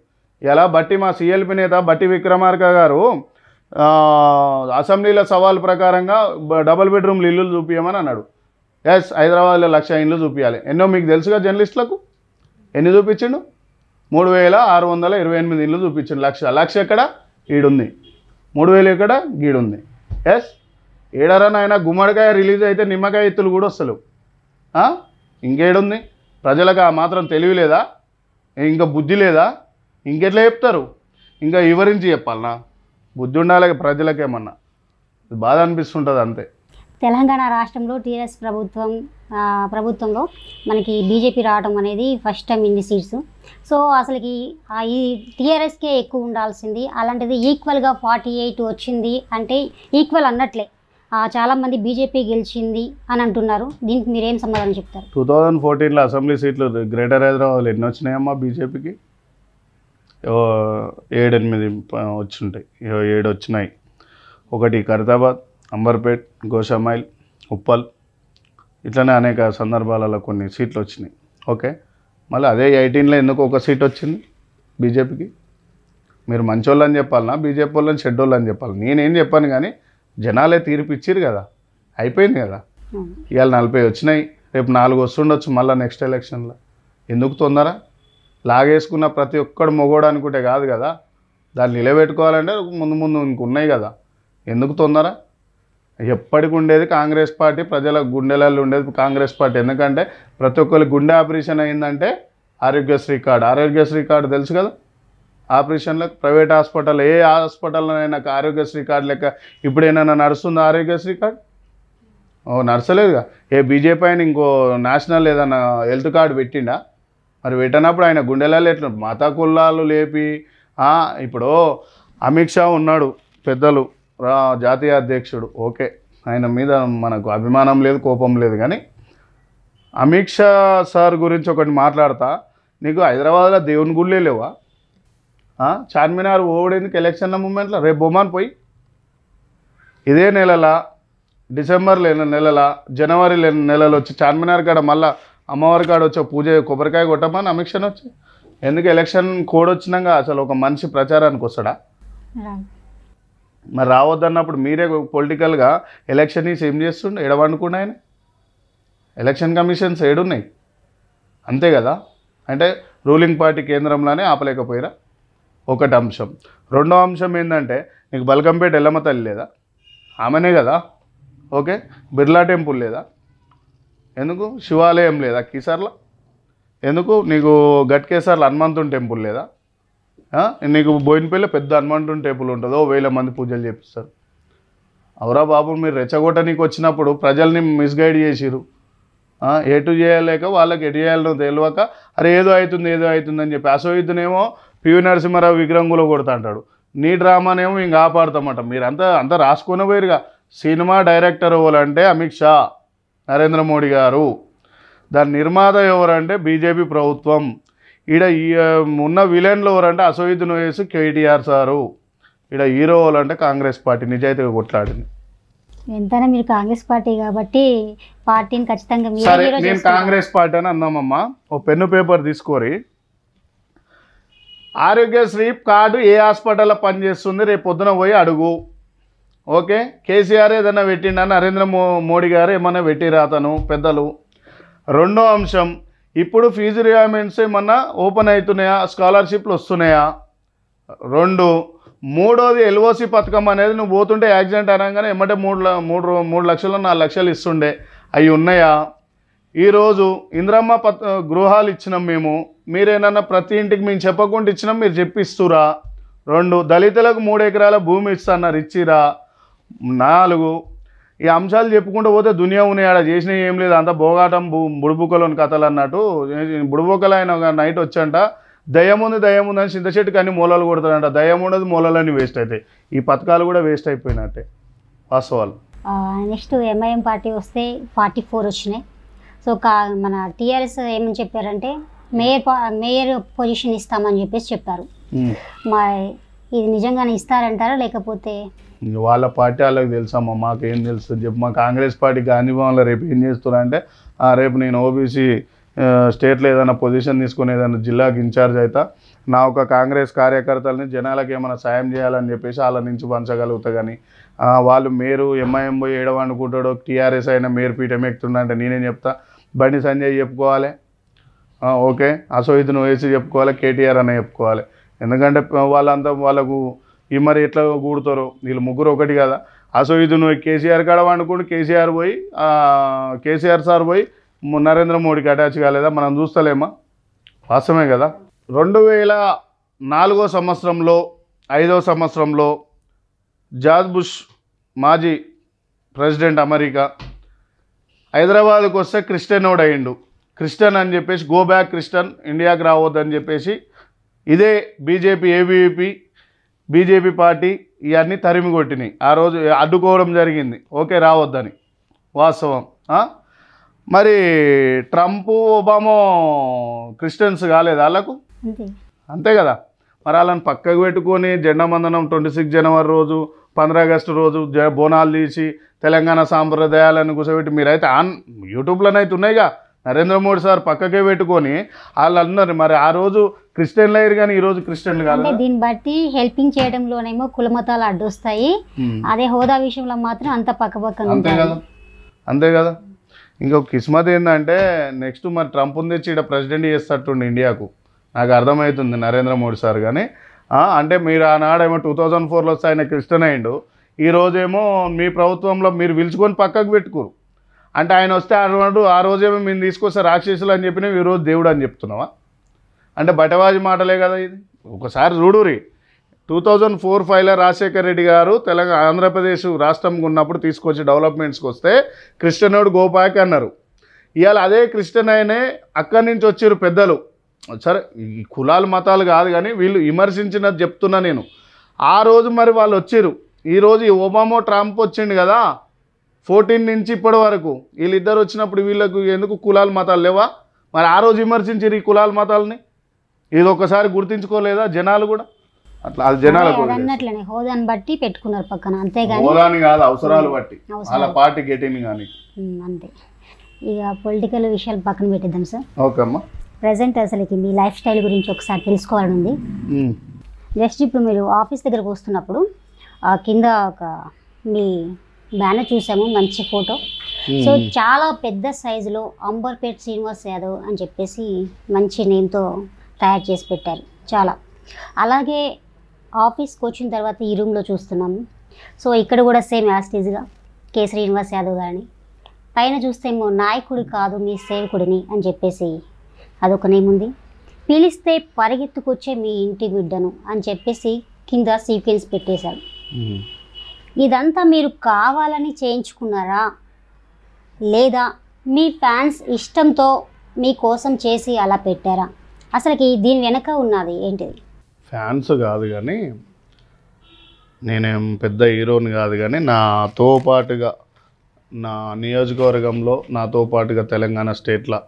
ఇలా బట్టి మా సిఎల్పి నేత బట్టి విక్రమార్క గారు అసెంబ్లీల సవాల్ ప్రకారంగా డబుల్ బెడ్రూమ్లు ఇల్లులు చూపించమని అన్నాడు ఎస్ హైదరాబాద్లో లక్ష ఇండ్లు చూపించాలి ఎన్నో మీకు తెలుసుగా జర్నలిస్టులకు ఎన్ని చూపించిండు మూడు వేల ఆరు వందల ఇరవై ఎనిమిది ఇండ్లు చూపించండి లక్ష లక్ష ఎక్కడ ఈడుంది మూడు వేలు ఎక్కడ గీడుంది ఎస్ ఏడరని అయినా గుమ్మడికాయ రిలీజ్ అయితే నిమ్మకాయ ఎత్తులు కూడా వస్తలు ఇంకేడుంది ప్రజలకు ఆ మాత్రం తెలివి లేదా ఇంకా బుద్ధి లేదా ఇంకెట్లా చెప్తారు ఇంకా వివరించి చెప్పాలనా బుద్ధి ఉండాలి ప్రజలకేమన్నా బాధ అనిపిస్తుంటుంది అంతే తెలంగాణ రాష్ట్రంలో టీఆర్ఎస్ ప్రభుత్వం ప్రభుత్వంలో మనకి బీజేపీ రావడం అనేది ఫస్ట్ టైం ఇన్ని సీట్స్ సో అసలుకి ఈ టీఆర్ఎస్కే ఎక్కువ ఉండాల్సింది అలాంటిది ఈక్వల్గా ఫార్టీ ఎయిట్ వచ్చింది అంటే ఈక్వల్ అన్నట్లే చాలామంది బీజేపీ గెలిచింది అని అంటున్నారు దీనికి మీరేం సమాధానం చెప్తారు టూ థౌజండ్ ఫోర్టీన్లో అసెంబ్లీ సీట్లు గ్రేటర్ హైదరాబాద్లో ఎన్ని వచ్చినాయమ్మా బీజేపీకి ఏడెనిమిది వచ్చుంటాయి ఏడు వచ్చినాయి ఒకటి ఖరీదాబాద్ అంబర్పేట్ గోషామైల్ ఉప్పల్ ఇట్లనే అనేక సందర్భాలలో కొన్ని సీట్లు వచ్చినాయి ఓకే మళ్ళీ అదే ఎయిటీన్లో ఎందుకు ఒక సీట్ వచ్చింది బీజేపీకి మీరు వాళ్ళు అని చెప్పాలన్నా బీజేపీ వాళ్ళని షెడ్డోళ్ళు అని చెప్పాలి నేనేం చెప్పాను కానీ జనాలే తీర్పు ఇచ్చిరు కదా అయిపోయింది కదా ఇవాళ నలభై వచ్చినాయి రేపు నాలుగు వస్తుండొచ్చు మళ్ళీ నెక్స్ట్ ఎలక్షన్లో ఎందుకు తొందర లాగేసుకున్న ప్రతి ఒక్కడు మొగోడు అనుకుంటే కాదు కదా దాన్ని నిలబెట్టుకోవాలంటే ముందు ముందు ఇంక ఉన్నాయి కదా ఎందుకు తొందర ఎప్పటికి ఉండేది కాంగ్రెస్ పార్టీ ప్రజల గుండెలలో ఉండేది కాంగ్రెస్ పార్టీ ఎందుకంటే ప్రతి ఒక్కరు గుండె ఆపరేషన్ అయిందంటే ఆరోగ్యశ్రీ కార్డు ఆరోగ్యశ్రీ కార్డు తెలుసు కదా ఆపరేషన్లో ప్రైవేట్ హాస్పిటల్ ఏ హాస్పిటల్లోనైనా ఆరోగ్యశ్రీ కార్డు లెక్క ఇప్పుడేమైనా నడుస్తుంది ఆరోగ్యశ్రీ కార్డు ఓ నడచలేదుగా ఏ బీజేపీ అయినా ఇంకో నేషనల్ ఏదైనా హెల్త్ కార్డు పెట్టిండా మరి పెట్టినప్పుడు ఆయన గుండెలాలు ఎట్లా మత కుల్లాలు లేపి ఇప్పుడు అమిత్ షా ఉన్నాడు పెద్దలు జాతీయ అధ్యక్షుడు ఓకే ఆయన మీద మనకు అభిమానం లేదు కోపం లేదు కానీ అమిత్ షా సార్ గురించి ఒకటి మాట్లాడతా నీకు హైదరాబాద్లో దేవుని గుళ్ళే లేవా చార్మినార్ ఓడేందుకు ఎలక్షన్ మూమెంట్లో రేపు బొమ్మాన్ పోయి ఇదే నెలల డిసెంబర్ లేని నెలల జనవరి లేని నెలలు వచ్చి చార్మినార్ కాడ మళ్ళీ అమ్మవారి కాడ వచ్చి పూజ కొబ్బరికాయ కొట్టమని అమిక్షన్ వచ్చి ఎందుకు ఎలక్షన్ కోడ్ వచ్చినాక అసలు ఒక మనిషి ప్రచారానికి వస్తాడా మరి రావద్దన్నప్పుడు మీరే పొలిటికల్గా ఎలక్షన్ ఇస్ ఏం చేస్తుండే ఎడవనుకుండా ఆయన ఎలక్షన్ కమిషన్స్ ఏడున్నాయి అంతే కదా అంటే రూలింగ్ పార్టీ కేంద్రంలోనే ఆపలేకపోయినా ఒకటి అంశం రెండో అంశం ఏంటంటే నీకు బల్కంపేట ఎల్లమ్మ తల్లి లేదా ఆమెనే కదా ఓకే బిర్లా టెంపుల్ లేదా ఎందుకు శివాలయం లేదా కీసర్ల ఎందుకు నీకు గట్కేసర్ల హనుమంతుని టెంపుల్ లేదా నీకు బోయినపల్లి పెద్ద హనుమంతుని టెంపుల్ ఉంటుంది ఓ వేల మంది పూజలు చేపిస్తారు అవరా బాబు మీరు రెచ్చగొట్ట నీకు వచ్చినప్పుడు ప్రజల్ని మిస్గైడ్ చేసిరు ఎటు చేయలేక వాళ్ళకి ఎటు చేయాలనో తెలియక అరే ఏదో అవుతుంది ఏదో అవుతుంది అని చెప్పి అసోయుద్ధునేమో పివి నరసింహారావు విగ్రహం కూడా కొడతా అంటాడు నీ డ్రామానేమో ఇంక ఆపాడతామట మీరంతా అంతా రాసుకునే పోయిరుగా సినిమా డైరెక్టర్ ఎవరంటే అమిత్ షా నరేంద్ర మోడీ గారు దాని నిర్మాత ఎవరంటే బీజేపీ ప్రభుత్వం ఈడ ఉన్న విలన్లు ఎవరంటే అసోయుద్ నోయస్ కేటీఆర్ సారు ఈడ హీరో అంటే కాంగ్రెస్ పార్టీ నిజాయితీ కొట్లాడింది ఎంతైనా మీరు కాంగ్రెస్ పార్టీ కాబట్టి పార్టీని ఖచ్చితంగా సరే నేను కాంగ్రెస్ పార్టీ అని అన్నామమ్మా ఓ పెన్ను పేపర్ తీసుకోరి ఆరోగ్యశ్రీ కార్డు ఏ హాస్పిటల్లో పనిచేస్తుంది రేపు పొద్దున పోయి అడుగు ఓకే కేసీఆర్ ఏదైనా పెట్టిండ నరేంద్ర మోడీ గారు ఏమైనా పెట్టిరా అతను పెద్దలు రెండో అంశం ఇప్పుడు ఫీజు రియామెంట్స్ ఏమన్నా ఓపెన్ అవుతున్నాయా స్కాలర్షిప్లు వస్తున్నాయా రెండు మూడోది ఎల్ఓసి పథకం అనేది నువ్వు పోతుంటే యాక్సిడెంట్ అనగానే ఎమ్మటే మూడు మూడు మూడు లక్షలు నాలుగు లక్షలు ఇస్తుండే అవి ఉన్నాయా ఈరోజు ఇంద్రమ్మ పత్ గృహాలు ఇచ్చినాం మేము మీరేనన్నా ప్రతి ఇంటికి మేము చెప్పకుండా ఇచ్చినాం మీరు చెప్పిస్తురా రెండు దళితులకు మూడు ఎకరాల భూమి ఇస్తున్నారు ఇచ్చిరా నాలుగు ఈ అంశాలు చెప్పుకుంటూ పోతే దునియా ఉన్నాయి ఆడ చేసిన ఏం లేదు అంత బోగాటం బుడుబుకలోని కథలు అన్నట్టు బుడుబుకలు ఆయన నైట్ వచ్చంట ఉంది దయముంది అని చింత చెట్టుకి అన్ని మూలలు కొడతాడంట దయ్యం ఉండదు మూలలన్నీ వేస్ట్ అవుతాయి ఈ పథకాలు కూడా వేస్ట్ అయిపోయినట్టే వాస్తవాలు నెక్స్ట్ ఎంఐఎం పార్టీ వస్తే ఫార్టీ ఫోర్ వచ్చినాయి సో కా మన టీఆర్ఎస్ ఏమని చెప్పారంటే మేయర్ మేయర్ పొజిషన్ ఇస్తామని చెప్పేసి చెప్పారు మా ఇది నిజంగానే ఇస్తారంటారా లేకపోతే వాళ్ళ పార్టీ వాళ్ళకి తెలుసమ్మా మాకేం తెలుస్తుంది చెప్పు మా కాంగ్రెస్ పార్టీ గాంధీభవన్లో రేపు ఏం చేస్తున్నారంటే రేపు నేను ఓబీసీ స్టేట్లో ఏదైనా పొజిషన్ తీసుకుని ఏదైనా జిల్లాకి ఇన్ఛార్జ్ అవుతా నా ఒక కాంగ్రెస్ కార్యకర్తలని జనాలకు ఏమైనా సాయం చేయాలని చెప్పేసి వాళ్ళ నుంచి పంచగలుగుతా కానీ వాళ్ళు మేరు ఎంఐఎం పోయి ఏడవనుకుంటాడో టీఆర్ఎస్ అయినా మేరు పీఠం ఎక్కుతుండంటే నేనేం చెప్తా బండి సంజయ్ చెప్పుకోవాలి ఓకే అసోహిత్ వేసి చెప్పుకోవాలి కేటీఆర్ అనే చెప్పుకోవాలి ఎందుకంటే వాళ్ళంతా వాళ్ళకు ఈ మరి ఎట్లా కూడుతారో వీళ్ళు ముగ్గురు ఒకటి కదా అసో ఇది నువ్వు కేసీఆర్ కాడ వండుకుంటూ కేసీఆర్ పోయి కేసీఆర్ సార్ పోయి నరేంద్ర మోడీకి అటాచ్ కాలేదా మనం చూస్తలేమా వాస్తవమే కదా రెండు వేల నాలుగో సంవత్సరంలో ఐదో సంవత్సరంలో జార్జ్ బుష్ మాజీ ప్రెసిడెంట్ అమెరికా హైదరాబాద్కు వస్తే క్రిస్టియన్ అయ్యిండు క్రిస్టియన్ అని చెప్పేసి గో బ్యాక్ క్రిస్టియన్ ఇండియాకి రావద్దని చెప్పేసి ఇదే బీజేపీ ఏబీవీపీ బీజేపీ పార్టీ ఇవన్నీ తరిమి కొట్టినాయి ఆ రోజు అడ్డుకోవడం జరిగింది ఓకే రావద్దని వాస్తవం మరి ట్రంప్ ఒబామో క్రిస్టియన్స్ కాలేదు వాళ్ళకు అంతే కదా మరి వాళ్ళని పక్కకు పెట్టుకొని జెండా మందనం ట్వంటీ సిక్స్ జనవరి రోజు పంద్ర ఆగస్టు రోజు బోనాలు తీసి తెలంగాణ సాంప్రదాయాలను కూర్చోబెట్టి మీరైతే ఆన్ యూట్యూబ్లోనైతే ఉన్నాయిగా నరేంద్ర మోడీ సార్ పక్కకే పెట్టుకొని వాళ్ళు అన్నారు మరి ఆ రోజు క్రిస్టియన్లు అయ్యారు కానీ ఈ రోజు క్రిస్టియన్లు కాదు దీన్ని బట్టి హెల్పింగ్ చేయడంలోనేమో కులమతాలు అడ్డొస్తాయి అదే హోదా విషయంలో మాత్రం అంత పక్క అంతే కదా అంతే కదా ఇంకో కిస్మత్ ఏంటంటే నెక్స్ట్ మరి ట్రంప్ ఉంది ఇక్కడ ప్రెసిడెంట్ చేస్తట్టుండి ఇండియాకు నాకు అర్థమవుతుంది నరేంద్ర మోడీ సార్ కానీ అంటే మీరు ఆనాడేమో టూ థౌజండ్ ఫోర్లో ఆయన క్రిస్టియన్ అయ్యిండు ఈ రోజేమో మీ ప్రభుత్వంలో మీరు పిలుచుకొని పక్కకు పెట్టుకోరు అంటే ఆయన వస్తే అన్నాడు ఆ రోజేమో మేము తీసుకొస్తే రాక్షసులు అని చెప్పినాం ఈరోజు దేవుడు అని చెప్తున్నావా అంటే బటవాజీ మాటలే కదా ఇది ఒకసారి చూడురి టూ థౌజండ్ ఫోర్ ఫైవ్లో రాజశేఖర రెడ్డి గారు తెలంగాణ ఆంధ్రప్రదేశ్ రాష్ట్రంకి ఉన్నప్పుడు తీసుకొచ్చి డెవలప్మెంట్స్కి వస్తే కృష్ణనోడు గోపాయక్ అన్నారు ఇవాళ అదే కృష్ణ ఆయనే అక్కడి నుంచి వచ్చారు పెద్దలు సరే ఈ కులాలు మతాలు కాదు కానీ వీళ్ళు విమర్శించినది చెప్తున్నా నేను ఆ రోజు మరి వాళ్ళు వచ్చారు ఈరోజు ఈ ఒబామో ట్రంప్ వచ్చిండు కదా ఫోర్టీన్ నుంచి ఇప్పటి వరకు వీళ్ళిద్దరు వచ్చినప్పుడు వీళ్ళకు ఎందుకు కులాలు మతాలు లేవా మరి ఆ రోజు విమర్శించారు ఈ కులాల మతాలని ఇది ఒకసారి గుర్తించుకోలేదా జనాలు కూడా అట్లా అది జనాలు హోదాని బట్టి పెట్టుకున్నారు పక్కన అంతేగాని హోదాని కాదు అవసరాలు బట్టి వాళ్ళ పార్టీ గెటింగ్ కానీ అంతే ఇక పొలిటికల్ విషయాలు పక్కన పెట్టిద్దాం సార్ ఓకే అమ్మా ప్రజెంట్ అసలు మీ లైఫ్ స్టైల్ గురించి ఒకసారి తెలుసుకోవాలని ఉంది జస్ట్ ఇప్పుడు మీరు ఆఫీస్ దగ్గరకు వస్తున్నప్పుడు కింద ఒక మీ బ్యానర్ చూసాము మంచి ఫోటో సో చాలా పెద్ద సైజులో అంబర్పేట్ శ్రీనివాస్ యాదవ్ అని చెప్పేసి మంచి నేమ్తో తయారు చేసి పెట్టారు చాలా అలాగే ఆఫీస్కి వచ్చిన తర్వాత ఈ రూమ్లో చూస్తున్నాము సో ఇక్కడ కూడా సేమ్ యాస్టీజ్గా కె శ్రీనివాస్ యాదవ్ గారిని పైన చూస్తేమో నాయకుడు కాదు మీ సేవకుడిని అని చెప్పేసి అదొక నేమ్ ఉంది పిలిస్తే పరిగెత్తుకొచ్చే మీ ఇంటి బిడ్డను అని చెప్పేసి కింద సీక్వెన్స్ పెట్టేశారు ఇదంతా మీరు కావాలని చేయించుకున్నారా లేదా మీ ఫ్యాన్స్ ఇష్టంతో మీకోసం చేసి అలా పెట్టారా అసలుకి దీని వెనక ఉన్నది ఏంటిది ఫ్యాన్స్ కాదు కానీ నేనేం పెద్ద హీరోని కాదు కానీ నాతో పాటుగా నా నియోజకవర్గంలో నాతో పాటుగా తెలంగాణ స్టేట్లో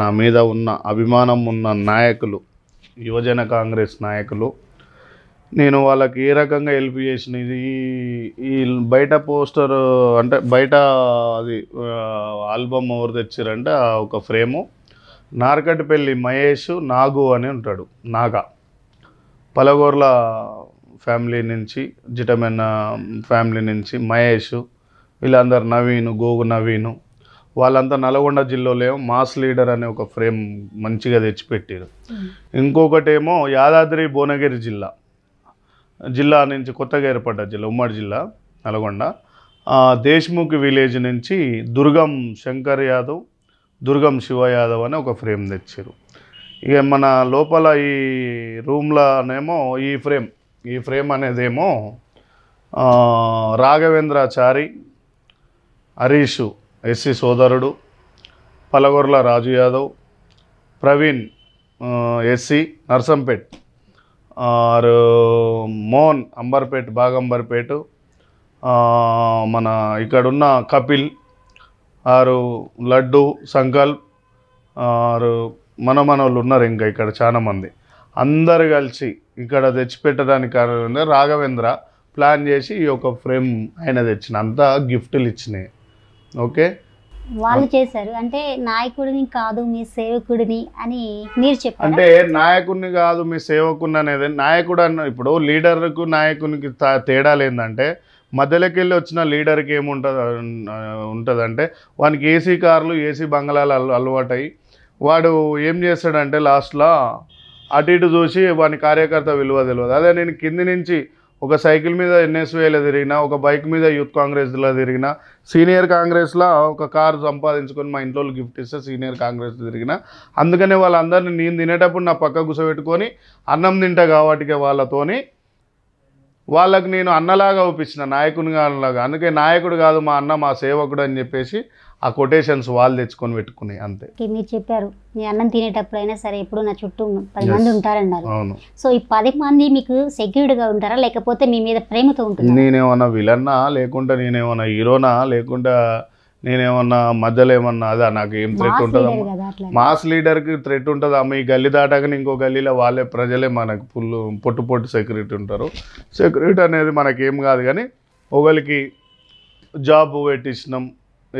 నా మీద ఉన్న అభిమానం ఉన్న నాయకులు యువజన కాంగ్రెస్ నాయకులు నేను వాళ్ళకి ఏ రకంగా హెల్ప్ చేసిన ఈ ఈ బయట పోస్టర్ అంటే బయట అది ఆల్బమ్ ఎవరు తెచ్చారంటే ఒక ఫ్రేము నార్కటిపల్లి మహేష్ నాగు అని ఉంటాడు నాగా పలగోర్ల ఫ్యామిలీ నుంచి జిటమెన్న ఫ్యామిలీ నుంచి మహేష్ వీళ్ళందరు నవీను గోగు నవీను వాళ్ళంతా నల్గొండ జిల్లాలో మాస్ లీడర్ అనే ఒక ఫ్రేమ్ మంచిగా తెచ్చిపెట్టారు ఇంకొకటేమో యాదాద్రి భువనగిరి జిల్లా జిల్లా నుంచి కొత్తగా ఏర్పడ్డ జిల్లా ఉమ్మడి జిల్లా నల్గొండ దేశ్ముఖ్ విలేజ్ నుంచి దుర్గం శంకర్ యాదవ్ దుర్గం శివ యాదవ్ అని ఒక ఫ్రేమ్ తెచ్చారు ఇక మన లోపల ఈ రూమ్లోనేమో ఈ ఫ్రేమ్ ఈ ఫ్రేమ్ అనేదేమో రాఘవేంద్రాచారి హరీషు ఎస్సీ సోదరుడు పలగొర్ల రాజు యాదవ్ ప్రవీణ్ ఎస్సీ నర్సంపేట్ ఆర్ మోహన్ అంబర్పేట్ బాగంబర్పేట మన ఇక్కడున్న కపిల్ ఆరు లడ్డు సంకల్ప్ ఆరు మన మనోళ్ళు ఉన్నారు ఇంకా ఇక్కడ చాలామంది అందరు కలిసి ఇక్కడ తెచ్చిపెట్టడానికి కారణం రాఘవేంద్ర ప్లాన్ చేసి ఈ యొక్క ఫ్రేమ్ ఆయన తెచ్చిన అంతా గిఫ్ట్లు ఇచ్చినాయి ఓకే వాళ్ళు చేశారు అంటే నాయకుడిని కాదు మీ సేవకుడిని అని మీరు చెప్పారు అంటే నాయకుడిని కాదు మీ సేవకుని అనేది నాయకుడు అన్న ఇప్పుడు లీడర్కు నాయకునికి తేడా లేదంటే మధ్యలోకి వెళ్ళి వచ్చిన లీడర్కి ఏముంటుంది ఉంటుందంటే వానికి ఏసీ కార్లు ఏసీ బంగ్లాలు అలు అలవాటయ్యి వాడు ఏం చేస్తాడంటే లాస్ట్లో అటు ఇటు చూసి వాని కార్యకర్త విలువ తెలియదు అదే నేను కింది నుంచి ఒక సైకిల్ మీద ఎన్ఎస్వేలో తిరిగినా ఒక బైక్ మీద యూత్ కాంగ్రెస్లో తిరిగినా సీనియర్ కాంగ్రెస్లో ఒక కారు సంపాదించుకొని మా ఇంట్లో గిఫ్ట్ ఇస్తే సీనియర్ కాంగ్రెస్ తిరిగినా అందుకనే వాళ్ళందరినీ నేను తినేటప్పుడు నా పక్క కూసబెట్టుకొని అన్నం తింటా కాబట్టికే వాళ్ళతోని వాళ్ళకి నేను అన్నలాగా ఒప్పించిన నాయకునిగా అన్నలాగా అందుకే నాయకుడు కాదు మా అన్న మా సేవకుడు అని చెప్పేసి ఆ కొటేషన్స్ వాళ్ళు తెచ్చుకొని పెట్టుకున్నాయి అంతే మీరు చెప్పారు మీ అన్నం తినేటప్పుడు అయినా సరే ఎప్పుడు నా చుట్టూ పది మంది ఉంటారన్నారు అవును సో ఈ పది మంది మీకు గా ఉంటారా లేకపోతే మీ మీద ప్రేమతో ఉంటుంది నేనేమన్నా విలన్నా లేకుండా నేనేమన్నా హీరోనా లేకుండా నేనేమన్నా మధ్యలో ఏమన్నా అదా నాకు ఏం థ్రెట్ ఉంటుందో మాస్ లీడర్కి థ్రెట్ ఉంటుందా ఈ గల్లీ దాటాక ఇంకో గల్లీలో వాళ్ళే ప్రజలే మనకు ఫుల్ పొట్టు పొట్టు సెక్యూరిటీ ఉంటారు సెక్యూరిటీ అనేది మనకేం కాదు కానీ ఒకరికి జాబ్ పెట్టించినాం